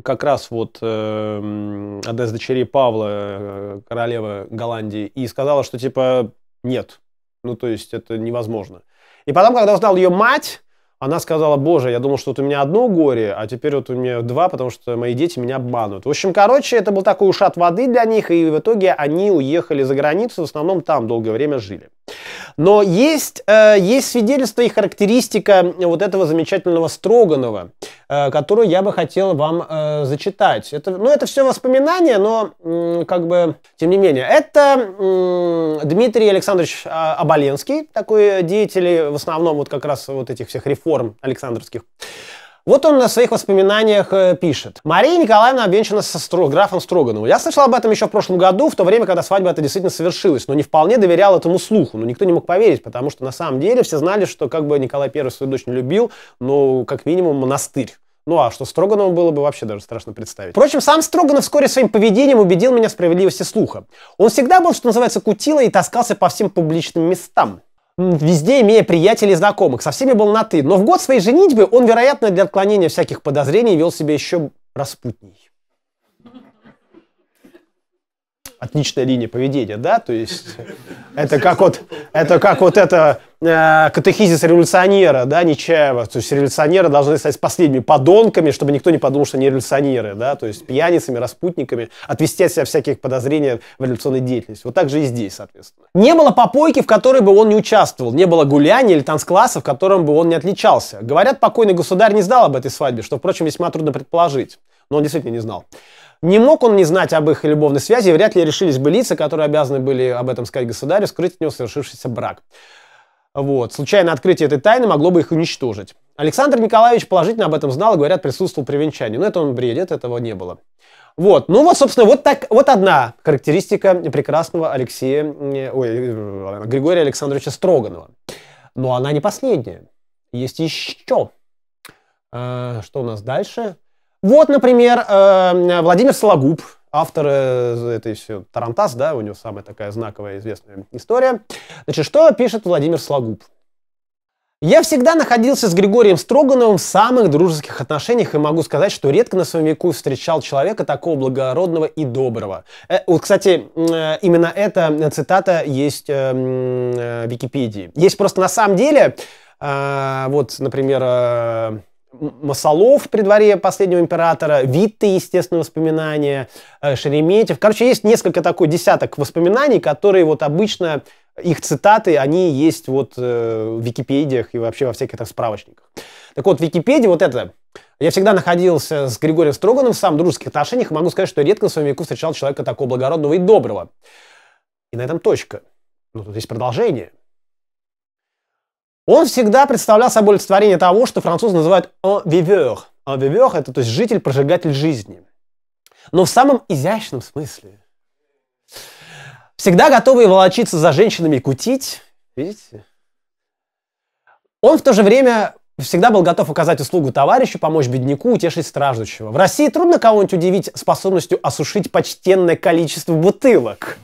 как раз вот э, одна из дочерей Павла, э, королева Голландии, и сказала, что типа нет, ну, то есть это невозможно. И потом, когда узнал ее мать, она сказала, боже, я думал, что вот у меня одно горе, а теперь вот у меня два, потому что мои дети меня обманут. В общем, короче, это был такой ушат воды для них, и в итоге они уехали за границу, в основном там долгое время жили. Но есть, э, есть свидетельство и характеристика вот этого замечательного Строганова, э, которую я бы хотел вам э, зачитать. Это, ну, это все воспоминания, но э, как бы, тем не менее. Это э, Дмитрий Александрович а, Оболенский, такой деятель, в основном вот как раз вот этих всех реформ форм Александровских. Вот он на своих воспоминаниях э, пишет. Мария Николаевна обвенчана со Стру... графом Строгановым. Я слышал об этом еще в прошлом году, в то время, когда свадьба это действительно совершилась, но не вполне доверял этому слуху. Но никто не мог поверить, потому что на самом деле все знали, что как бы Николай I свою дочь не любил, но как минимум монастырь. Ну а что Строганову было бы вообще даже страшно представить. Впрочем, сам Строганов вскоре своим поведением убедил меня в справедливости слуха. Он всегда был, что называется, кутила и таскался по всем публичным местам везде имея приятелей и знакомых, со всеми был на «ты», но в год своей женитьбы он, вероятно, для отклонения всяких подозрений вел себя еще распутней. отличная линия поведения, да, то есть это как вот, это как вот это э, катехизис революционера, да, Нечаева, то есть революционеры должны стать последними подонками, чтобы никто не подумал, что они революционеры, да, то есть пьяницами, распутниками, отвести от себя всяких подозрений в революционной деятельности. Вот так же и здесь, соответственно. Не было попойки, в которой бы он не участвовал, не было гуляния или танцкласса, в котором бы он не отличался. Говорят, покойный государь не знал об этой свадьбе, что, впрочем, весьма трудно предположить, но он действительно не знал. Не мог он не знать об их любовной связи, и вряд ли решились бы лица, которые обязаны были об этом сказать государю, скрыть от него совершившийся брак. Вот. Случайное открытие этой тайны могло бы их уничтожить. Александр Николаевич положительно об этом знал и, говорят, присутствовал при венчании. Но это он бредит, этого не было. Вот, ну вот, собственно, вот так, вот одна характеристика прекрасного Алексея, э, ой, э, Григория Александровича Строганова. Но она не последняя. Есть еще. Э, что у нас дальше? Вот, например, э, Владимир Сологуб, автор э, этой все Тарантас, да, у него самая такая знаковая известная история. Значит, что пишет Владимир Сологуб? Я всегда находился с Григорием Строгановым в самых дружеских отношениях и могу сказать, что редко на своем веку встречал человека такого благородного и доброго. Э, вот, кстати, э, именно эта цитата есть в Википедии. Есть просто на самом деле, вот, например, Масолов при дворе последнего императора, Витте, естественно, воспоминания, э, Шереметьев. Короче, есть несколько такой десяток воспоминаний, которые вот обычно их цитаты, они есть вот э, в Википедиях и вообще во всяких этих справочниках. Так вот, Википедия вот это. Я всегда находился с Григорием Строгановым в самом дружеских отношениях. и Могу сказать, что редко в своем веку встречал человека такого благородного и доброго. И на этом точка. Ну, тут есть продолжение. Он всегда представлял собой олицетворение того, что французы называют «un viveur». «Un viveur» — это то есть житель, прожигатель жизни. Но в самом изящном смысле. Всегда готовый волочиться за женщинами и кутить. Видите? Он в то же время всегда был готов оказать услугу товарищу, помочь бедняку, утешить страждущего. В России трудно кого-нибудь удивить способностью осушить почтенное количество бутылок.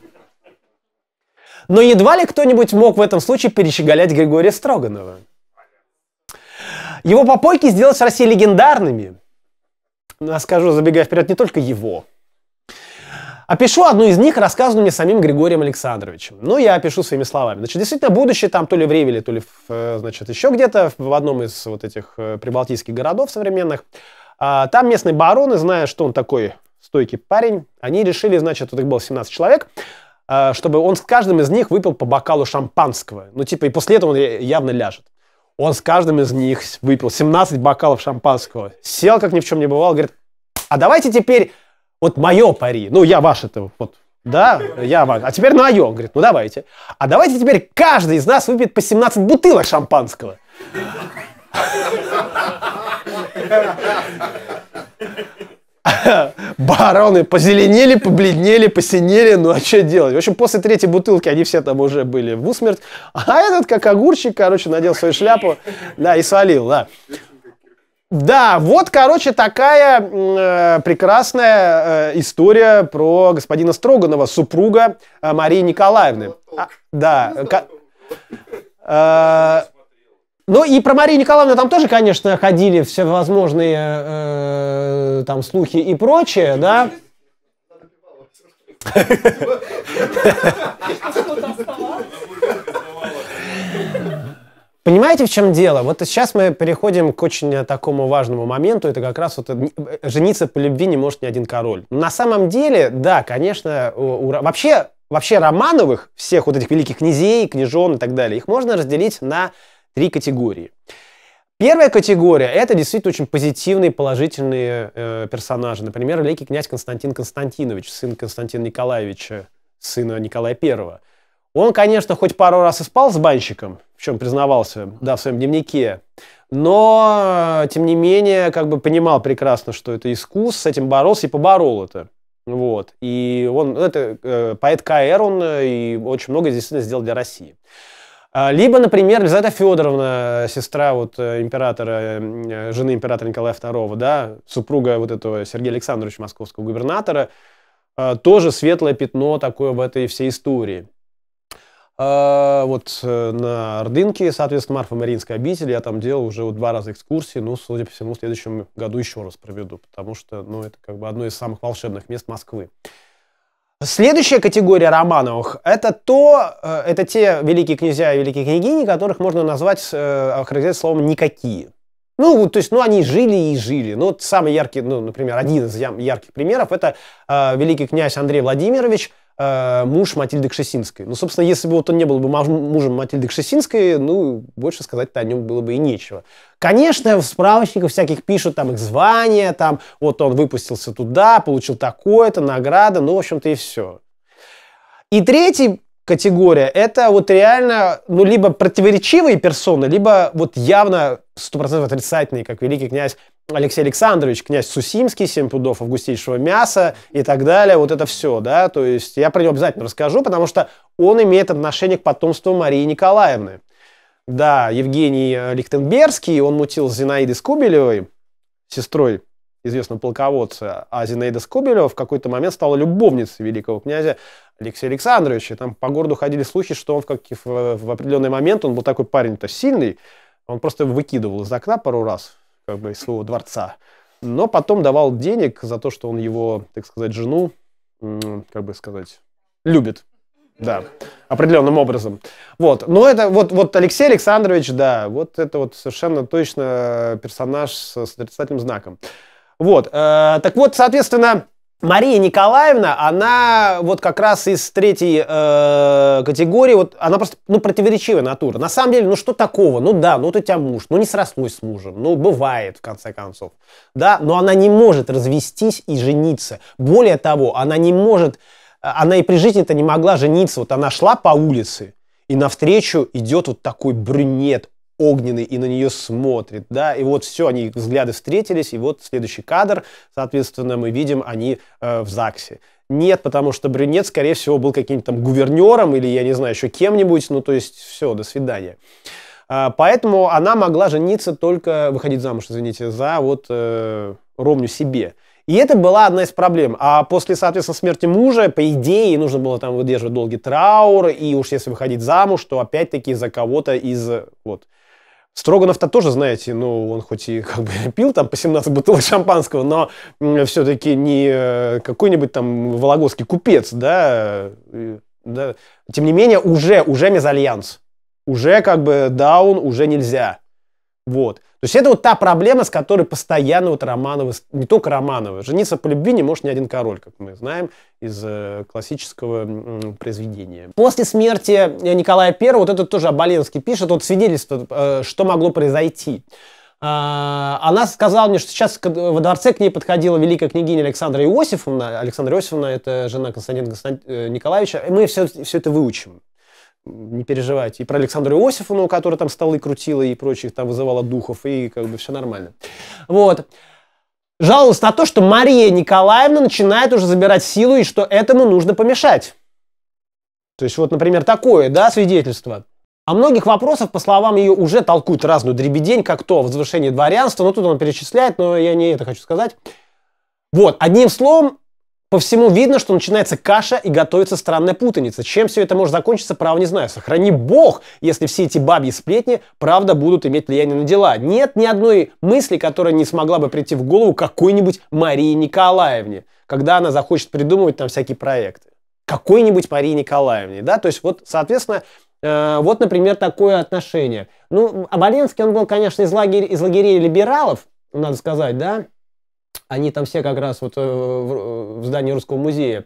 Но едва ли кто-нибудь мог в этом случае перещеголять Григория Строганова. Его попойки сделать в России легендарными. Ну, я скажу, забегая вперед, не только его. Опишу одну из них, рассказанную мне самим Григорием Александровичем. Ну, я опишу своими словами. Значит, действительно, будущее там то ли в Ревеле, то ли, в, э, значит, еще где-то, в одном из вот этих э, прибалтийских городов современных. А, там местные бароны, зная, что он такой стойкий парень, они решили, значит, вот их было 17 человек, Э, чтобы он с каждым из них выпил по бокалу шампанского. Ну, типа, и после этого он явно ляжет. Он с каждым из них выпил 17 бокалов шампанского. Сел, как ни в чем не бывало, говорит, а давайте теперь вот мое пари. Ну, я ваш это вот да, я вам. А теперь на йо. Говорит, ну давайте. А давайте теперь каждый из нас выпьет по 17 бутылок шампанского. <laughs> бароны позеленели, побледнели, посинели, ну а что делать? В общем, после третьей бутылки они все там уже были в усмерть, а этот, как огурчик, короче, надел свою шляпу, да, и свалил, да. Да, вот, короче, такая э, прекрасная э, история про господина Строганова, супруга э, Марии Николаевны. А, да, э, ну и про Марию Николаевну там тоже, конечно, ходили всевозможные э, э, там слухи и прочее, да. Понимаете, в чем дело? Вот сейчас мы переходим к очень такому важному моменту. Это как раз вот э, жениться по любви не может ни один король. На самом деле, да, конечно, у, у, вообще, вообще Романовых, всех вот этих великих князей, княжон и так далее, их можно разделить на три категории. Первая категория — это действительно очень позитивные, положительные э, персонажи. Например, великий князь Константин Константинович, сын Константина Николаевича, сына Николая I. Он, конечно, хоть пару раз и спал с банщиком, в чем признавался, да, в своем дневнике, но, тем не менее, как бы понимал прекрасно, что это искус, с этим боролся и поборол это. Вот. И он, это э, поэт КР, он э, и очень много действительно сделал для России. А, либо, например, Елизавета Федоровна, э, сестра вот э, императора, э, жены императора Николая II, да, супруга вот этого Сергея Александровича Московского губернатора, тоже светлое пятно такое в этой всей истории. А, вот на Ордынке, соответственно, Марфа Мариинской обители я там делал уже вот два раза экскурсии, ну, судя по всему, в следующем году еще раз проведу, потому что, ну, это как бы одно из самых волшебных мест Москвы. Следующая категория Романовых – это то, э, это те великие князья и великие княгини, которых можно назвать, э, охарактеризовать словом «никакие». Ну, то есть, ну, они жили и жили. Ну, вот самый яркий, ну, например, один из ярких примеров – это э, великий князь Андрей Владимирович – Э, муж Матильды Кшесинской. Ну, собственно, если бы вот он не был бы мужем Матильды Кшесинской, ну, больше сказать-то о нем было бы и нечего. Конечно, в справочниках всяких пишут там их звания, там вот он выпустился туда, получил такое-то, награда, ну, в общем-то, и все. И третий категория, это вот реально, ну, либо противоречивые персоны, либо вот явно 100% отрицательные, как великий князь Алексей Александрович, князь Сусимский, семь пудов августейшего мяса и так далее, вот это все, да, то есть я про него обязательно расскажу, потому что он имеет отношение к потомству Марии Николаевны. Да, Евгений э, Лихтенбергский, он мутил с Зинаидой Скобелевой, сестрой известного полководца, а Зинаида Скобелева в какой-то момент стала любовницей великого князя Алексея Александровича. Там по городу ходили слухи, что он в, как, в, в определенный момент, он был такой парень-то сильный, он просто выкидывал из окна пару раз, как бы, из своего дворца. Но потом давал денег за то, что он его, так сказать, жену, как бы сказать, любит. Да, определенным образом. Вот, но это вот, вот Алексей Александрович, да, вот это вот совершенно точно персонаж с, с отрицательным знаком. Вот, э, так вот, соответственно, Мария Николаевна, она вот как раз из третьей э, категории, вот она просто ну, противоречивая натура. На самом деле, ну что такого? Ну да, ну вот у тебя муж, ну не срослось с мужем, ну бывает в конце концов. Да, но она не может развестись и жениться. Более того, она не может, она и при жизни-то не могла жениться. Вот она шла по улице, и навстречу идет вот такой брюнет, огненный и на нее смотрит, да, и вот все, они взгляды встретились, и вот следующий кадр, соответственно, мы видим, они э, в ЗАГСе. Нет, потому что Брюнет, скорее всего, был каким-то там гувернером или, я не знаю, еще кем-нибудь, ну, то есть, все, до свидания. Э, поэтому она могла жениться только, выходить замуж, извините, за вот э, Ромню себе. И это была одна из проблем. А после, соответственно, смерти мужа, по идее, нужно было там выдерживать долгий траур, и уж если выходить замуж, то опять-таки за кого-то из вот, Строганов-то тоже, знаете, ну, он хоть и как бы <laughs> пил там по 17 бутылок шампанского, но все-таки не э, какой-нибудь там вологодский купец, да, э, да. Тем не менее, уже, уже мезальянс. Уже как бы даун, уже нельзя. Вот. То есть это вот та проблема, с которой постоянно вот Романовы, не только Романовы, жениться по любви не может ни один король, как мы знаем из э, классического произведения. После смерти э, Николая I, вот это тоже Оболенский пишет, вот свидетельство, э, что могло произойти. А, она сказала мне, что сейчас во дворце к ней подходила великая княгиня Александра Иосифовна. Александра Иосифовна – это жена Константина Констант... Николаевича. И мы все, все это выучим не переживайте. И про Александру Иосифовну, которая там столы крутила и прочих, там вызывала духов, и как бы все нормально. Вот. Жаловалась на то, что Мария Николаевна начинает уже забирать силу, и что этому нужно помешать. То есть вот, например, такое, да, свидетельство. О многих вопросах, по словам ее, уже толкуют разную дребедень, как то возвышение дворянства, ну тут он перечисляет, но я не это хочу сказать. Вот, одним словом, по всему видно, что начинается каша и готовится странная путаница. Чем все это может закончиться, право не знаю. Сохрани бог, если все эти бабьи сплетни, правда, будут иметь влияние на дела. Нет ни одной мысли, которая не смогла бы прийти в голову какой-нибудь Марии Николаевне, когда она захочет придумывать там всякие проекты. Какой-нибудь Марии Николаевне, да? То есть вот, соответственно, э, вот, например, такое отношение. Ну, Оболенский, он был, конечно, из, лагерь, из лагерей либералов, надо сказать, да? Они там все как раз вот э, э, в здании Русского музея.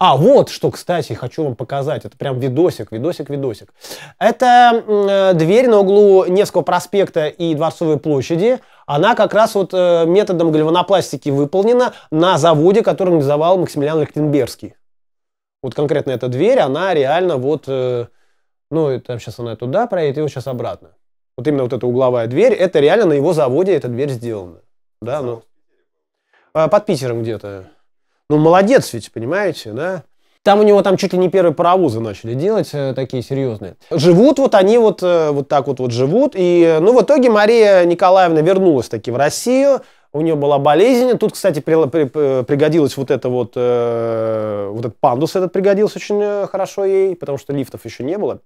А, вот что, кстати, хочу вам показать. Это прям видосик, видосик, видосик. Это э, дверь на углу Невского проспекта и Дворцовой площади. Она как раз вот э, методом гальванопластики выполнена на заводе, который называл Максимилиан Лихтенбергский. Вот конкретно эта дверь, она реально вот... Э, ну, там сейчас она туда проедет, и вот сейчас обратно. Вот именно вот эта угловая дверь, это реально на его заводе эта дверь сделана. Да, ну... А, под Питером где-то. Ну, молодец ведь, понимаете, да? Там у него там чуть ли не первые паровозы начали делать, э, такие серьезные. Живут вот они вот, э, вот так вот, вот живут. И, ну, в итоге Мария Николаевна вернулась таки в Россию. У нее была болезнь. Тут, кстати, при, при, э, пригодилось вот это вот, э, вот этот пандус этот пригодился очень хорошо ей, потому что лифтов еще не было.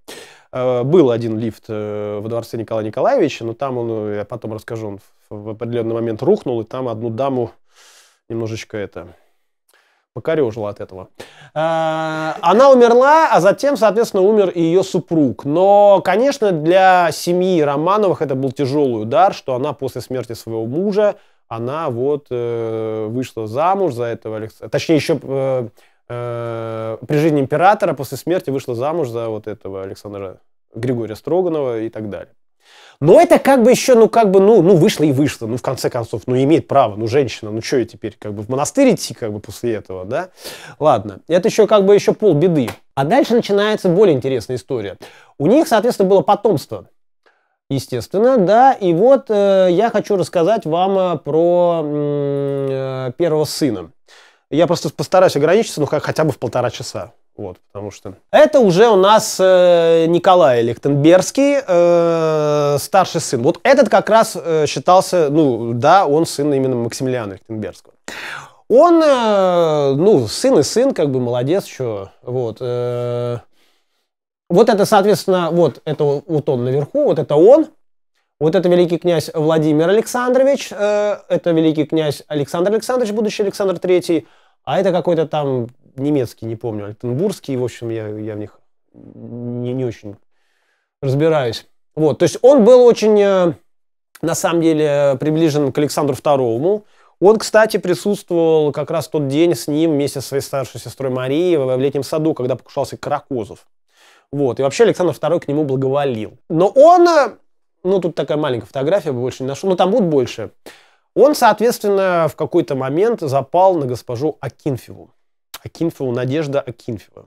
Э, был один лифт э, во дворце Николая Николаевича, но там он, я потом расскажу, он в, в определенный момент рухнул, и там одну даму немножечко это покорежила от этого. А, она умерла, а затем, соответственно, умер и ее супруг. Но, конечно, для семьи Романовых это был тяжелый удар, что она после смерти своего мужа, она вот э, вышла замуж за этого Александра. Точнее, еще э, э, при жизни императора после смерти вышла замуж за вот этого Александра Григория Строганова и так далее. Но это как бы еще, ну, как бы, ну, ну, вышло и вышло, ну, в конце концов, ну, имеет право, ну, женщина, ну, что я теперь, как бы, в монастырь идти, как бы, после этого, да? Ладно, это еще, как бы, еще полбеды. А дальше начинается более интересная история. У них, соответственно, было потомство, Естественно, да. И вот э, я хочу рассказать вам э, про э, первого сына. Я просто постараюсь ограничиться, ну, как, хотя бы в полтора часа. Вот, потому что... Это уже у нас э, Николай Лихтенбергский, э, старший сын. Вот этот как раз э, считался, ну да, он сын именно Максимилиана Лихтенбергского. Он, э, ну, сын и сын, как бы молодец, что, вот. Э, вот это, соответственно, вот это вот он наверху, вот это он. Вот это великий князь Владимир Александрович, э, это великий князь Александр Александрович, будущий Александр Третий. А это какой-то там немецкий, не помню, альтенбургский, в общем, я, я в них не, не очень разбираюсь. Вот, то есть он был очень, э, на самом деле, приближен к Александру II. Он, кстати, присутствовал как раз в тот день с ним вместе со своей старшей сестрой Марией в летнем саду, когда покушался Каракозов. Вот, и вообще Александр II к нему благоволил. Но он, э, ну тут такая маленькая фотография, больше не нашел, но там будет больше. Он, соответственно, в какой-то момент запал на госпожу Акинфеву. Акинфеву, Надежда Акинфева.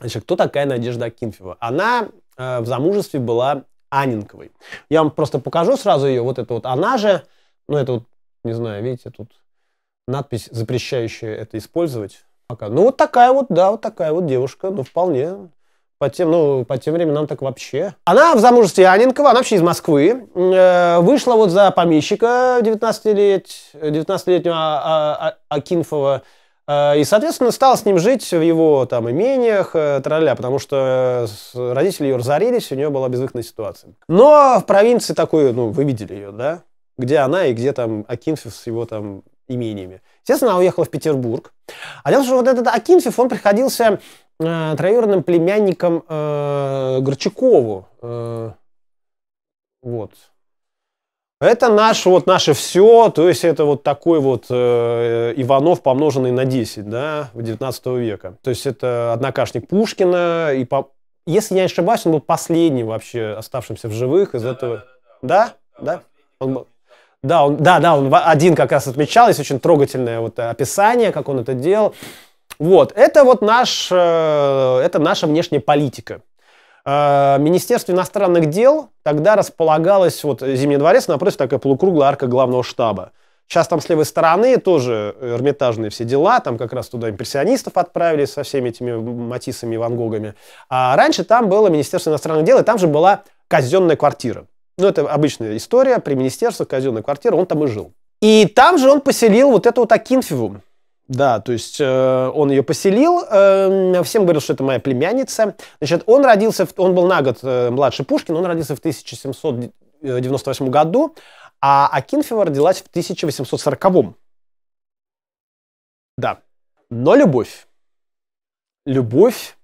Значит, кто такая Надежда Акинфева? Она э, в замужестве была Анинковой. Я вам просто покажу сразу ее, вот это вот она же, ну это вот, не знаю, видите, тут надпись, запрещающая это использовать. Пока. Ну вот такая вот, да, вот такая вот девушка, ну вполне по тем, ну, по тем временам так вообще. Она в замужестве Анинкова, она вообще из Москвы. Э, вышла вот за помещика 19-летнего 19, -лет, 19 Э, и, соответственно, стал с ним жить в его там имениях, э, тролля, потому что э, родители ее разорились, у нее была безвыходная ситуация. Но в провинции такой, ну, вы видели ее, да? Где она и где там Акинфев с его там имениями. Естественно, она уехала в Петербург. А дело в том, что вот этот Акинфев, он приходился э, троюродным племянником э, Горчакову. Э, вот. Это наш, вот наше все, то есть это вот такой вот э, Иванов, помноженный на 10, да, в 19 века. То есть это однокашник Пушкина, и по... если я не ошибаюсь, он был последний вообще оставшимся в живых из да, этого. Да? Да? да? да? Он был... Да, он, да, да, он один как раз отмечал, есть очень трогательное вот описание, как он это делал. Вот, это вот наш, э, это наша внешняя политика. Э, Министерство иностранных дел тогда располагалось, вот Зимний дворец, напротив такая полукруглая арка главного штаба. Сейчас там с левой стороны тоже эрмитажные все дела, там как раз туда импрессионистов отправили со всеми этими Матиссами и Ван Гогами. А раньше там было Министерство иностранных дел, и там же была казенная квартира. Ну, это обычная история, при министерстве казенная квартира, он там и жил. И там же он поселил вот эту вот Акинфеву, да, то есть э, он ее поселил, э, всем говорил, что это моя племянница. Значит, он родился, в, он был на год э, младше Пушкина, он родился в 1798 году, а Акинфева родилась в 1840. -м. Да. Но любовь. Любовь.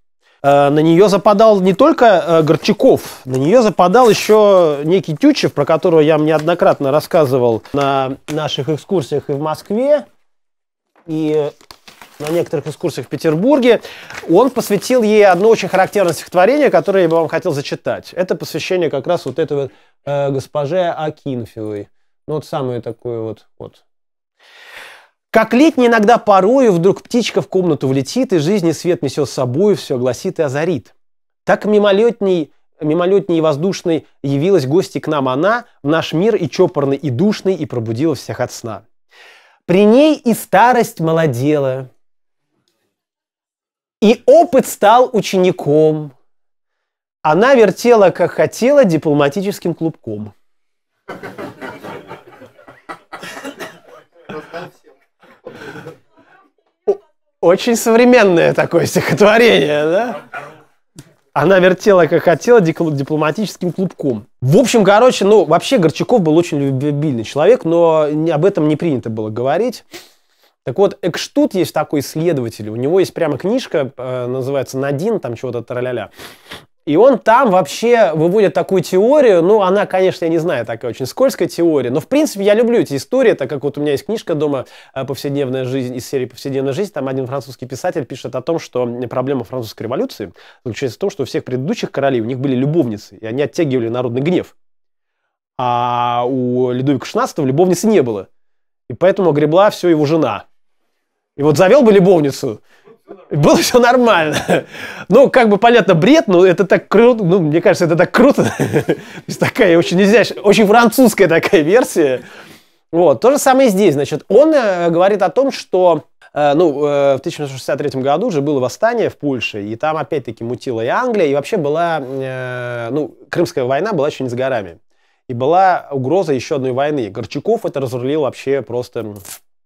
Э, на нее западал не только э, Горчаков, на нее западал еще некий Тютчев, про которого я вам неоднократно рассказывал на наших экскурсиях и в Москве и на некоторых экскурсиях в Петербурге, он посвятил ей одно очень характерное стихотворение, которое я бы вам хотел зачитать. Это посвящение как раз вот этой вот э, госпоже Акинфевой. Ну, вот самое такое вот, вот. Как летний иногда порою вдруг птичка в комнату влетит, и жизни свет несет с собой, все гласит и озарит. Так мимолетней, мимолетней и воздушной явилась гости к нам она, в наш мир и чопорный, и душный, и пробудила всех от сна. При ней и старость молодела, и опыт стал учеником. Она вертела, как хотела, дипломатическим клубком. Очень современное такое стихотворение, да? Она вертела, как хотела, дипломатическим клубком. В общем, короче, ну, вообще Горчаков был очень любвеобильный человек, но об этом не принято было говорить. Так вот, Экштут есть такой исследователь, у него есть прямо книжка, э, называется «Надин», там чего-то траля-ля. И он там вообще выводит такую теорию, ну, она, конечно, я не знаю, такая очень скользкая теория, но, в принципе, я люблю эти истории, так как вот у меня есть книжка дома э, «Повседневная жизнь» из серии «Повседневная жизнь», там один французский писатель пишет о том, что проблема французской революции заключается в том, что у всех предыдущих королей у них были любовницы, и они оттягивали народный гнев. А у Людовика XVI любовницы не было. И поэтому огребла все его жена. И вот завел бы любовницу, было все нормально. Ну, как бы, понятно, бред, но это так круто, ну, мне кажется, это так круто. То есть такая очень изящная, очень французская такая версия. Вот, то же самое здесь, значит, он э, говорит о том, что, э, ну, э, в 1963 году уже было восстание в Польше, и там опять-таки мутила и Англия, и вообще была, ну, Крымская война была еще не с горами. И была угроза еще одной войны. Горчаков это разрулил вообще просто,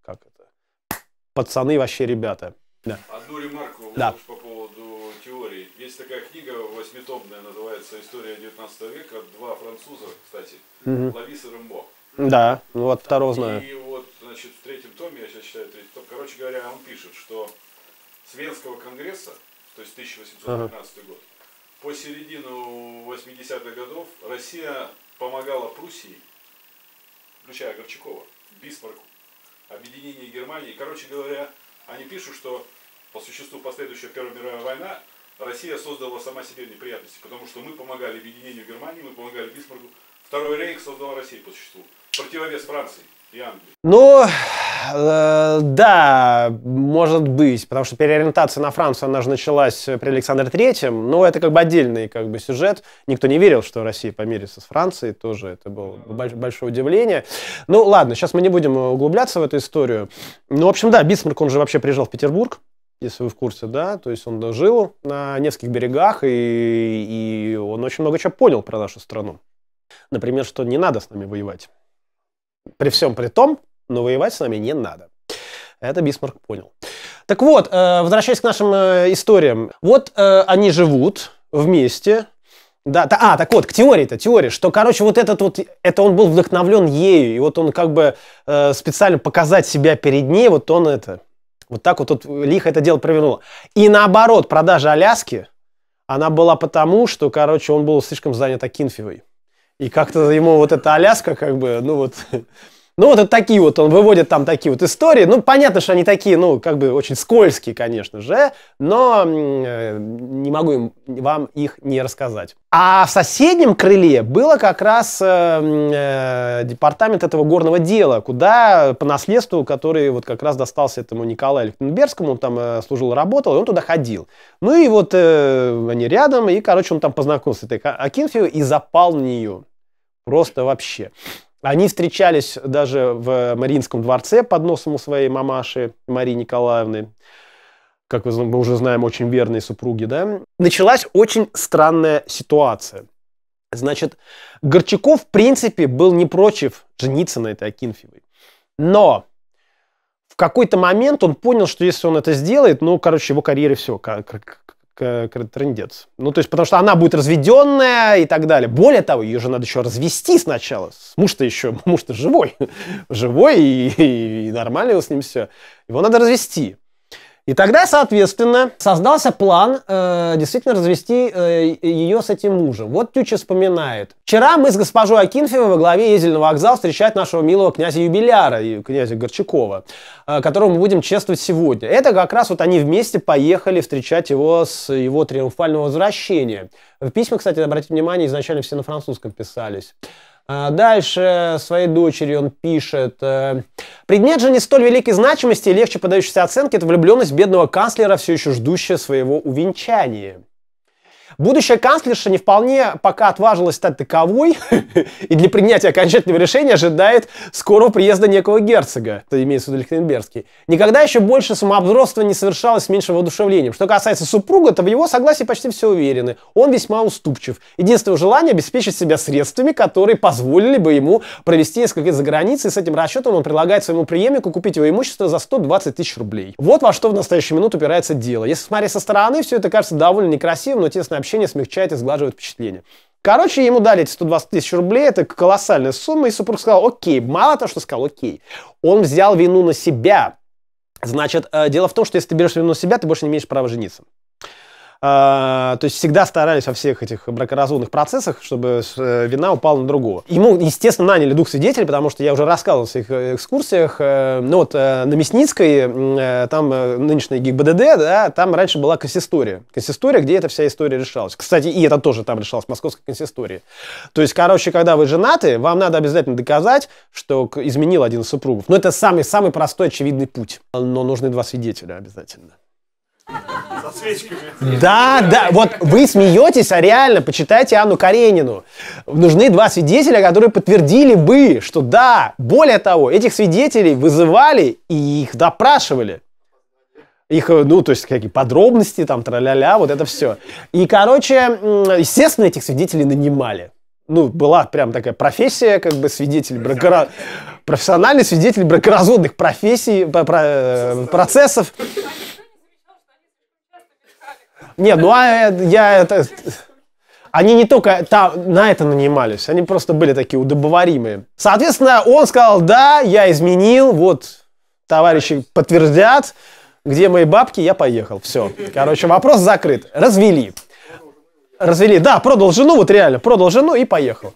как это, пацаны вообще ребята. Да. Одну ремарку да. по поводу теории. Есть такая книга восьмитомная, называется «История 19 века». Два француза, кстати, угу. Лавис и Рембо. Да, ну вот второго знаю. И вот, значит, в третьем томе, я сейчас читаю третий том, короче говоря, он пишет, что с Венского конгресса, то есть 1815 ага. год, по середину 80-х годов Россия помогала Пруссии, включая Горчакова, Бисмарку, объединение Германии. Короче говоря, они пишут, что по существу последующая Первая мировая война Россия создала сама себе неприятности, потому что мы помогали объединению Германии, мы помогали Бисмарку. Второй рейх создала Россия по существу. Противовес Франции и Англии. Но Э, да, может быть, потому что переориентация на Францию, она же началась при Александре Третьем, но это как бы отдельный как бы сюжет. Никто не верил, что Россия помирится с Францией, тоже это было больш- большое удивление. Ну ладно, сейчас мы не будем углубляться в эту историю. Ну, в общем, да, Бисмарк, он же вообще приезжал в Петербург, если вы в курсе, да, то есть он дожил на нескольких берегах, и, и он очень много чего понял про нашу страну. Например, что не надо с нами воевать. При всем при том, но воевать с нами не надо. Это Бисмарк понял. Так вот, э, возвращаясь к нашим э, историям. Вот э, они живут вместе, да, та, а, так вот, к теории-то, теория, что, короче, вот этот вот, это он был вдохновлен ею, и вот он как бы э, специально показать себя перед ней, вот он это, вот так вот, вот лихо это дело провернул. И наоборот, продажа Аляски, она была потому, что, короче, он был слишком занят Акинфевой. И как-то ему вот эта Аляска, как бы, ну вот, <laughs> Ну, вот, вот такие вот, он выводит там такие вот истории. Ну, понятно, что они такие, ну, как бы очень скользкие, конечно же, но э, не могу им, вам их не рассказать. А в соседнем крыле было как раз э, э, департамент этого горного дела, куда по наследству, который вот как раз достался этому Николаю Лихтенбергскому, он там э, служил, работал, и он туда ходил. Ну и вот э, они рядом, и, короче, он там познакомился с этой Акинфею и запал на нее. Просто вообще. Они встречались даже в Мариинском дворце под носом у своей мамаши Марии Николаевны. Как мы уже знаем, очень верные супруги, да? Началась очень странная ситуация. Значит, Горчаков, в принципе, был не против жениться на этой Акинфевой. Но в какой-то момент он понял, что если он это сделает, ну, короче, его карьере все, к трендец. Ну, то есть, потому что она будет разведенная и так далее. Более того, ее же надо еще развести сначала. Муж-то еще, <laughs> муж-то живой. <laughs> живой и, и, и нормально с ним все. Его надо развести. И тогда, соответственно, создался план э, действительно развести э, ее с этим мужем. Вот Тюча вспоминает. «Вчера мы с госпожой Акинфевой во главе ездили на вокзал встречать нашего милого князя-юбиляра, и князя Горчакова, э, которого мы будем чествовать сегодня. Это как раз вот они вместе поехали встречать его с его триумфального возвращения. В письма, кстати, обратите внимание, изначально все на французском писались. А дальше своей дочери он пишет. Э, Предмет же не столь великой значимости и легче подающейся оценки – это влюбленность бедного канцлера, все еще ждущая своего увенчания. Будущая канцлерша не вполне пока отважилась стать таковой, <laughs> и для принятия окончательного решения ожидает скорого приезда некого герцога, это имеется в виду Лихтенбергский. Никогда еще больше самообзорства не совершалось с меньшим воодушевлением. Что касается супруга, то в его согласии почти все уверены. Он весьма уступчив. Единственное желание обеспечить себя средствами, которые позволили бы ему провести несколько за границей. С этим расчетом он предлагает своему преемнику купить его имущество за 120 тысяч рублей. Вот во что в настоящую минуту упирается дело. Если смотреть со стороны, все это кажется довольно некрасивым, но тесное сообщение смягчает и сглаживает впечатление. Короче, ему дали эти 120 тысяч рублей, это колоссальная сумма, и супруг сказал, окей, мало того, что сказал, окей, он взял вину на себя. Значит, э, дело в том, что если ты берешь вину на себя, ты больше не имеешь права жениться. А, то есть всегда старались во всех этих бракоразумных процессах, чтобы э, вина упала на другого. Ему, естественно, наняли двух свидетелей, потому что я уже рассказывал в своих э, экскурсиях. Э, ну вот на Мясницкой, там нынешняя ГИБДД, да, там раньше была консистория. Консистория, где эта вся история решалась. Кстати, и это тоже там решалось, в московской консистории. То есть, короче, когда вы женаты, вам надо обязательно доказать, что изменил один из супругов. Но ну, это самый-самый простой, очевидный путь. Но нужны два свидетеля обязательно. Да, да, вот вы смеетесь, а реально, почитайте Анну Каренину. Нужны два свидетеля, которые подтвердили бы, что да, более того, этих свидетелей вызывали и их допрашивали их, э, ну, то есть, какие подробности, там, тра-ля-ля, вот это все. И, короче, естественно, этих свидетелей нанимали. Ну, была прям такая профессия, как бы, свидетель бракора... профессиональный свидетель бракоразводных профессий, э, про... Э, процессов. Не, ну а э, я это... Они не только там, на это нанимались, они просто были такие удобоваримые. Соответственно, он сказал, да, я изменил, вот товарищи подтвердят, где мои бабки, я поехал. Все. Короче, вопрос закрыт. Развели. Развели. Да, продал жену, вот реально, продал жену и поехал.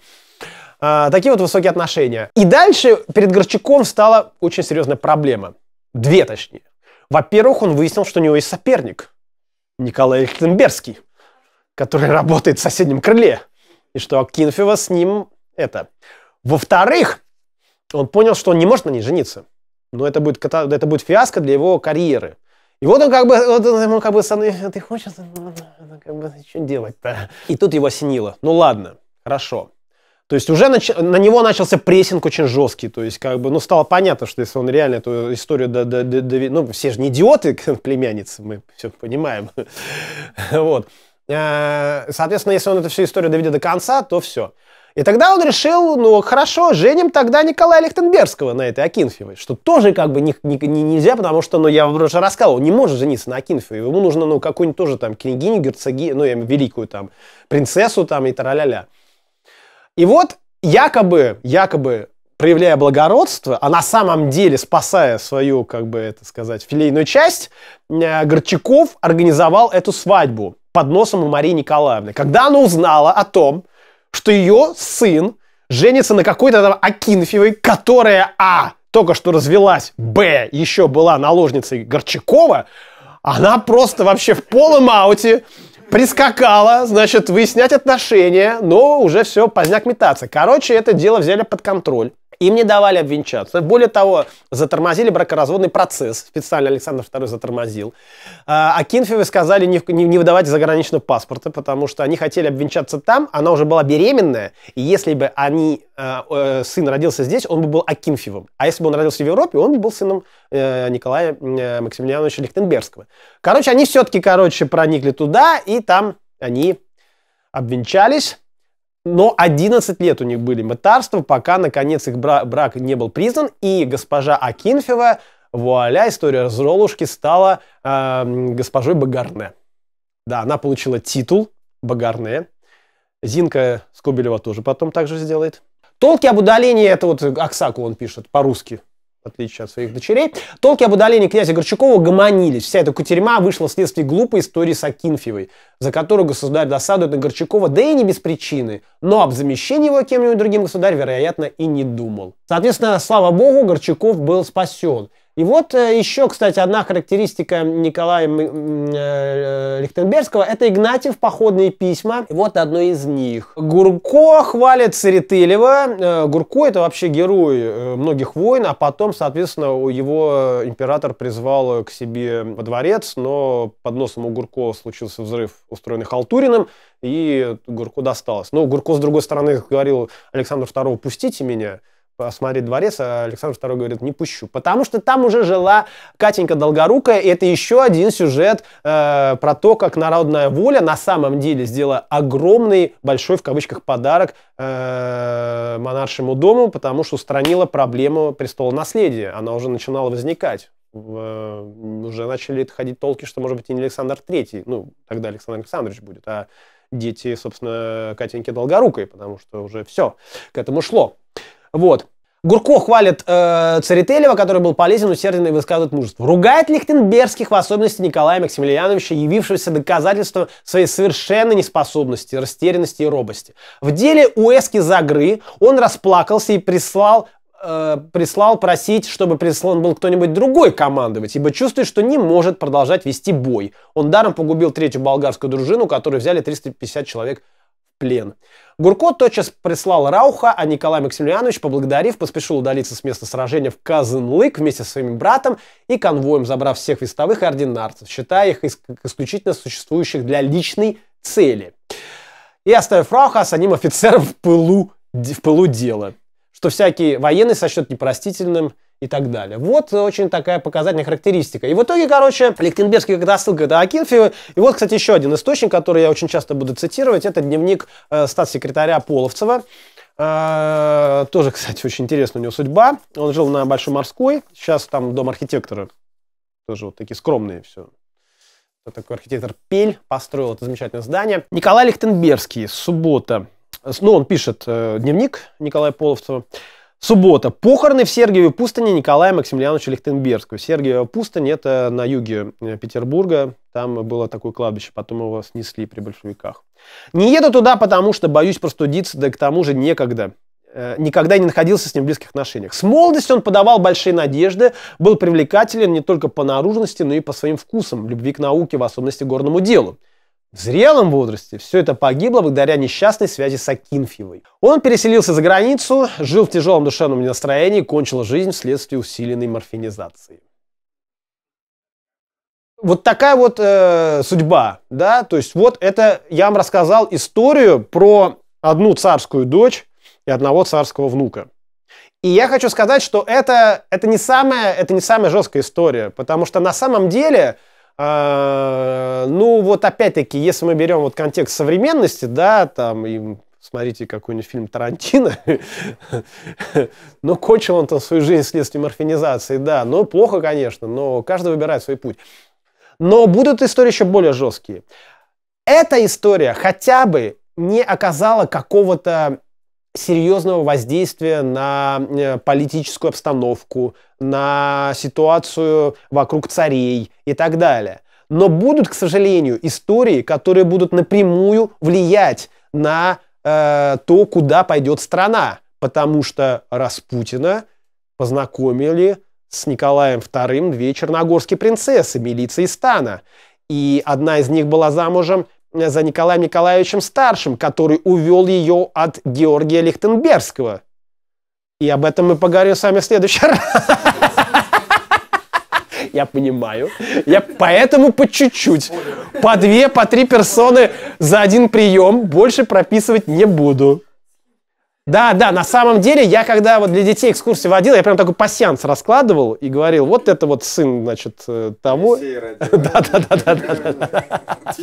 А, такие вот высокие отношения. И дальше перед Горчаком стала очень серьезная проблема. Две, точнее. Во-первых, он выяснил, что у него есть соперник. Николай Лихтенбергский, который работает в соседнем крыле. И что Акинфева с ним это. Во-вторых, он понял, что он не может на ней жениться. Но это будет, это будет фиаско для его карьеры. И вот он как бы, вот он ему как бы со мной, «А ты хочешь, ну, ну, ну, как бы, что делать-то? И тут его осенило. Ну ладно, хорошо. То есть уже нач... на него начался прессинг очень жесткий. То есть, как бы, ну, стало понятно, что если он реально эту историю... До, до, до, до... Ну, все же не идиоты, <laughs> племянницы, мы все понимаем. <laughs> вот. Э, соответственно, если он эту всю историю доведет до конца, то все. И тогда он решил, ну хорошо, женим тогда Николая Лихтенбергского на этой Акинфьевой, что тоже как бы не, не, не, нельзя, потому что, ну я вам уже рассказывал, он не может жениться на Акинфьевой, ему нужно, ну, какую-нибудь тоже там княгиню, герцоги, ну, я великую там, принцессу там и тараля-ля. -ля. И вот якобы, якобы проявляя благородство, а на самом деле спасая свою, как бы это сказать, филейную часть, э, Горчаков организовал эту свадьбу под носом у Марии Николаевны. Когда она узнала о том, что ее сын женится на какой-то там Акинфевой, которая, а, только что развелась, б, еще была наложницей Горчакова, она просто вообще в полном ауте прискакала, значит, выяснять отношения, но уже все, поздняк метаться. Короче, это дело взяли под контроль. И мне давали обвенчаться. Более того, затормозили бракоразводный процесс. Специально Александр II затормозил. А Акинфевы сказали не, не, не выдавать заграничного паспорта, потому что они хотели обвенчаться там, она уже была беременная, и если бы они, э, сын родился здесь, он бы был Акинфевым. А если бы он родился в Европе, он бы был сыном э, Николая э, Максимилиановича Лихтенбергского. Короче, они все-таки, короче, проникли туда, и там они обвенчались. Но 11 лет у них были мытарства, пока, наконец, их бра- брак не был признан, и госпожа Акинфева, вуаля, история Золушки стала э, госпожой Багарне. Да, она получила титул Багарне. Зинка Скобелева тоже потом так же сделает. Толки об удалении, это вот Аксаку он пишет по-русски в отличие от своих дочерей. Толки об удалении князя Горчакова гомонились. Вся эта кутерьма вышла вследствие глупой истории с Акинфьевой, за которую государь досадует на Горчакова, да и не без причины. Но об замещении его кем-нибудь другим государь, вероятно, и не думал. Соответственно, слава богу, Горчаков был спасен. И вот э, еще, кстати, одна характеристика Николая э, э, Лихтенбергского – это Игнатьев походные письма. И вот одно из них. Гурко хвалит Церетелева. Гурко – это вообще герой многих войн, а потом, соответственно, его император призвал к себе во дворец, но под носом у Гурко случился взрыв, устроенный Халтуриным, и Гурко досталось. Но Гурко, с другой стороны, говорил Александру II, пустите меня, посмотреть дворец, а Александр II говорит, не пущу. Потому что там уже жила Катенька Долгорукая, и это еще один сюжет э, про то, как народная воля на самом деле сделала огромный, большой, в кавычках, подарок э, монаршему дому, потому что устранила проблему престола наследия. Она уже начинала возникать. В, э, уже начали ходить толки, что, может быть, не Александр III, ну, тогда Александр Александрович будет, а дети, собственно, Катеньки Долгорукой, потому что уже все к этому шло. Вот. Гурко хвалит э, Царителева, который был полезен, усерден и высказывает мужество. Ругает Лихтенбергских, в особенности Николая Максимилиановича, явившегося доказательством своей совершенной неспособности, растерянности и робости. В деле Уэски Загры он расплакался и прислал э, прислал просить, чтобы прислан был кто-нибудь другой командовать, ибо чувствует, что не может продолжать вести бой. Он даром погубил третью болгарскую дружину, которую взяли 350 человек плен. Гурко тотчас прислал Рауха, а Николай Максимилианович, поблагодарив, поспешил удалиться с места сражения в Казанлык вместе со своим братом и конвоем, забрав всех вестовых и ординарцев, считая их исключительно существующих для личной цели. И оставив Рауха а с одним офицером в пылу, в пылу дела, что всякий военный сочтет непростительным и так далее. Вот очень такая показательная характеристика. И в итоге, короче, Лихтенбергский, когда ссылка до Акинфеева, и вот, кстати, еще один источник, который я очень часто буду цитировать, это дневник э, статс-секретаря Половцева, а, тоже, кстати, очень интересная у него судьба. Он жил на Большой Морской, сейчас там дом архитектора. Тоже вот такие скромные все. Вот такой архитектор Пель построил это замечательное здание. Николай Лихтенбергский, суббота. Ну, он пишет э, дневник Николая Половцева. Суббота. Похороны в Сергиевой пустыне Николая Максимилиановича Лихтенбергского. Сергиева пустынь – это на юге э, Петербурга. Там было такое кладбище, потом его снесли при большевиках. Не еду туда, потому что боюсь простудиться, да к тому же некогда. Э, никогда не находился с ним в близких отношениях. С молодости он подавал большие надежды, был привлекателен не только по наружности, но и по своим вкусам, любви к науке, в особенности горному делу. В зрелом возрасте все это погибло благодаря несчастной связи с Акинфьевой. Он переселился за границу, жил в тяжелом душевном настроении и кончил жизнь вследствие усиленной морфинизации. Вот такая вот э, судьба, да, то есть вот это я вам рассказал историю про одну царскую дочь и одного царского внука. И я хочу сказать, что это, это, не самая, это не самая жесткая история, потому что на самом деле а, ну, вот опять-таки, если мы берем вот контекст современности, да, там, и смотрите какой-нибудь фильм Тарантино, <laughs> но ну, кончил он там свою жизнь следствием морфинизации, да, но ну, плохо, конечно, но каждый выбирает свой путь. Но будут истории еще более жесткие. Эта история хотя бы не оказала какого-то серьезного воздействия на э, политическую обстановку, на ситуацию вокруг царей и так далее. Но будут, к сожалению, истории, которые будут напрямую влиять на э, то, куда пойдет страна, потому что Распутина познакомили с Николаем II две черногорские принцессы, милиции стана. И одна из них была замужем за Николаем Николаевичем Старшим, который увел ее от Георгия Лихтенбергского. И об этом мы поговорим с вами в следующий раз. <laughs> Я понимаю. Я поэтому по чуть-чуть. По две, по три персоны за один прием больше прописывать не буду. Да, да, на самом деле, я когда вот для детей экскурсии водил, я прям такой пассианс раскладывал и говорил, вот это вот сын, значит, э, тому. <laughs> Да, да, да, да, да.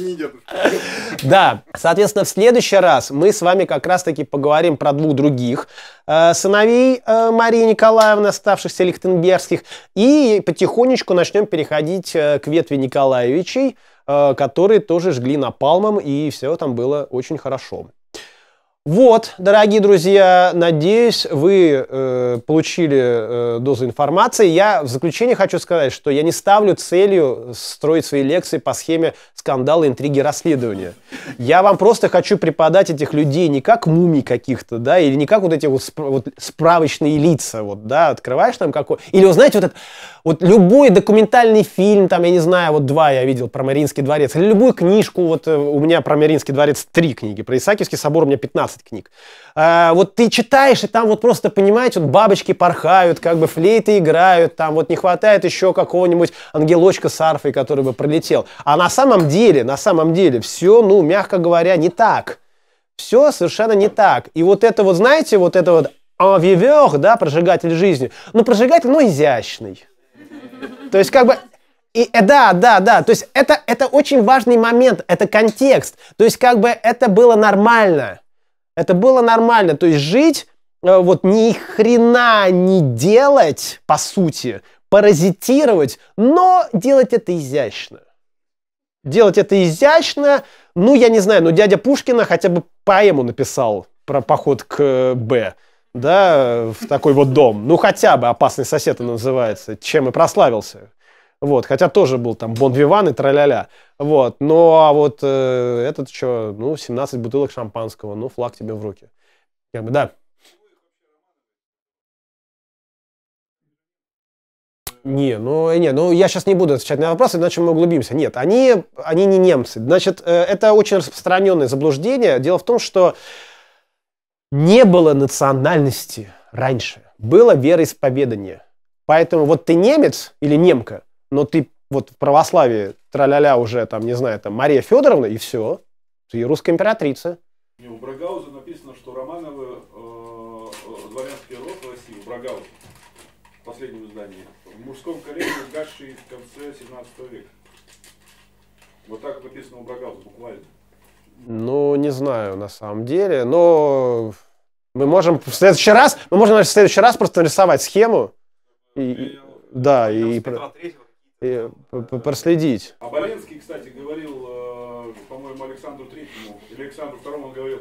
Да, соответственно, в следующий раз мы с вами как раз-таки поговорим про двух других э, сыновей э, Марии Николаевны, оставшихся лихтенбергских, и потихонечку начнем переходить к ветви Николаевичей, которые тоже жгли напалмом, и все там было очень хорошо. Вот, дорогие друзья, надеюсь, вы э, получили э, дозу информации. Я в заключение хочу сказать, что я не ставлю целью строить свои лекции по схеме скандала, интриги, расследования. Я вам просто хочу преподать этих людей не как мумий каких-то, да, или не как вот эти вот, спр- вот справочные лица, вот, да, открываешь там какой... Или, вы знаете, вот этот. Вот любой документальный фильм, там, я не знаю, вот два я видел про Мариинский дворец, или любую книжку, вот э, у меня про Мариинский дворец три книги, про Исаакиевский собор у меня 15 книг. А, вот ты читаешь, и там вот просто, понимаете, вот бабочки порхают, как бы флейты играют, там вот не хватает еще какого-нибудь ангелочка с арфой, который бы пролетел. А на самом деле, на самом деле, все, ну, мягко говоря, не так. Все совершенно не так. И вот это вот, знаете, вот это вот а да, прожигатель жизни. Ну, прожигатель, но ну, изящный. То есть как бы... И, э, да, да, да. То есть это, это очень важный момент, это контекст. То есть как бы это было нормально. Это было нормально. То есть жить, э, вот ни хрена не делать, по сути, паразитировать, но делать это изящно. Делать это изящно, ну, я не знаю, но ну, дядя Пушкина хотя бы поэму написал про поход к э, Б да, в такой вот дом. Ну, хотя бы «Опасный сосед» он называется, чем и прославился. Вот, хотя тоже был там Бон Виван и траля-ля. Вот, ну, а вот э, этот что, ну, 17 бутылок шампанского, ну, флаг тебе в руки. Как бы, да. Не, ну, э, не, ну я сейчас не буду отвечать на вопросы, иначе мы углубимся. Нет, они, они не немцы. Значит, э, это очень распространенное заблуждение. Дело в том, что не было национальности раньше, было вероисповедание. Поэтому вот ты немец или немка, но ты вот в православии траля-ля уже там, не знаю, там Мария Федоровна и все, ты русская императрица. И у Брагауза написано, что Романовы э, э, дворянский род в России, у Брагауза, в последнем издании, в мужском колене угасший в конце 17 века. Вот так написано у Брагауза буквально. Ну, не знаю на самом деле, но мы можем в следующий раз, мы можем в следующий раз просто нарисовать схему. И, да, и, про, и э, проследить. А кстати, говорил, э, по-моему, Александру Третьему Александру Второму, он говорил,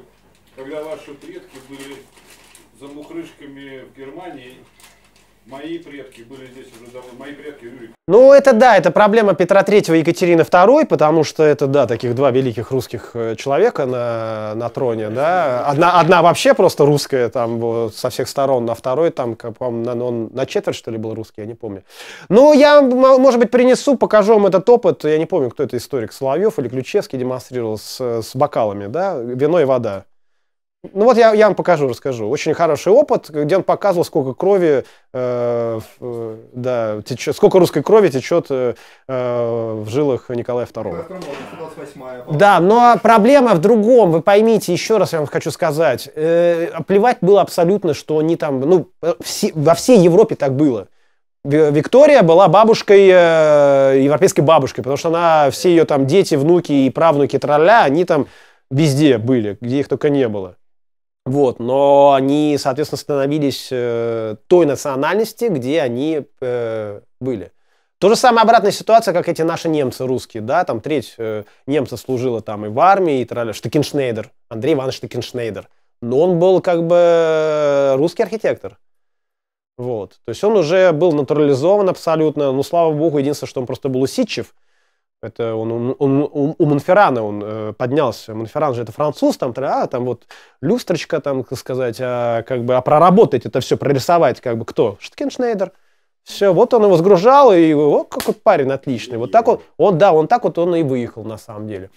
когда ваши предки были за мухрышками в Германии, Мои предки были здесь уже давно. Мои предки Рюрик. Ну, это да, это проблема Петра III и Екатерины II, потому что это, да, таких два великих русских э, человека на, на троне, да. Одна, одна вообще просто русская, там, со всех сторон, а второй, там, по-моему, он на четверть, что ли, был русский, я не помню. Ну, я, может быть, принесу, покажу вам этот опыт. Я не помню, кто это историк, Соловьев или Ключевский демонстрировал с, с бокалами, да, вино и вода. Ну вот я, я вам покажу, расскажу. Очень хороший опыт, где он показывал, сколько крови, э, э, да, течет, сколько русской крови течет э, э, в жилах Николая II. Да, но проблема в другом. Вы поймите, еще раз я вам хочу сказать. Э, плевать было абсолютно, что они там, ну, все, во всей Европе так было. Виктория была бабушкой, э, европейской бабушкой, потому что она, все ее там дети, внуки и правнуки тролля, они там везде были, где их только не было. Вот, но они, соответственно, становились э, той национальности, где они э, были. То же самое обратная ситуация, как эти наши немцы русские, да, там треть э, немцев служила там и в армии, и трали, Штекеншнейдер, Андрей Иванович Штекеншнейдер. Но он был как бы русский архитектор. Вот. То есть он уже был натурализован абсолютно, но ну, слава богу, единственное, что он просто был усидчив – это он, он, он, он у Монферрана он э, поднялся. Монферран же это француз, там, а, там вот люстрочка, там, так сказать, а, как бы, а проработать это все, прорисовать, как бы, кто? Штекеншнейдер. Все, вот он его сгружал, и о, какой парень отличный. Вот так он, он, да, он так вот он и выехал на самом деле.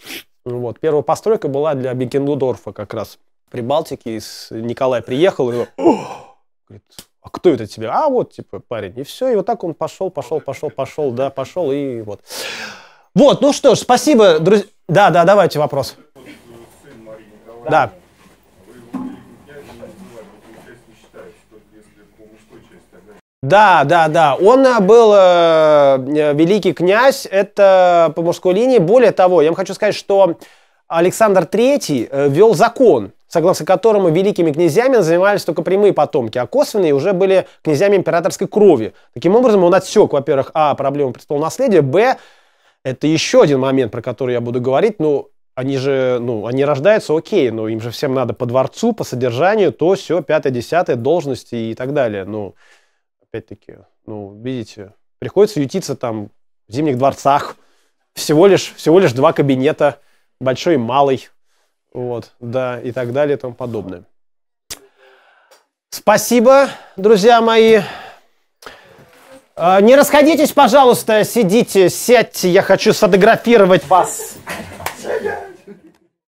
Вот, первая постройка была для Бекендудорфа как раз. В Прибалтике из Николай приехал, и говорит, а кто это тебе? А вот, типа, парень. И все, и вот так он пошел, пошел, пошел, пошел, да, пошел, и вот. Вот, ну что ж, спасибо, друзья. Да, да, давайте вопрос. Да. Да, да, да. Он э, был э, э, великий князь, это по мужской линии. Более того, я вам хочу сказать, что Александр III э, вел закон, согласно которому великими князьями занимались только прямые потомки, а косвенные уже были князьями императорской крови. Таким образом, он отсек, во-первых, а, проблему наследия, б, это еще один момент, про который я буду говорить. Ну, они же, ну, они рождаются, окей, но им же всем надо по дворцу, по содержанию, то, все, пятое, десятое, должности и так далее. Ну, опять-таки, ну, видите, приходится ютиться там в зимних дворцах. Всего лишь, всего лишь два кабинета, большой и малый, вот, да, и так далее и тому подобное. Спасибо, друзья мои. А, не расходитесь, пожалуйста, сидите, сядьте, я хочу сфотографировать вас.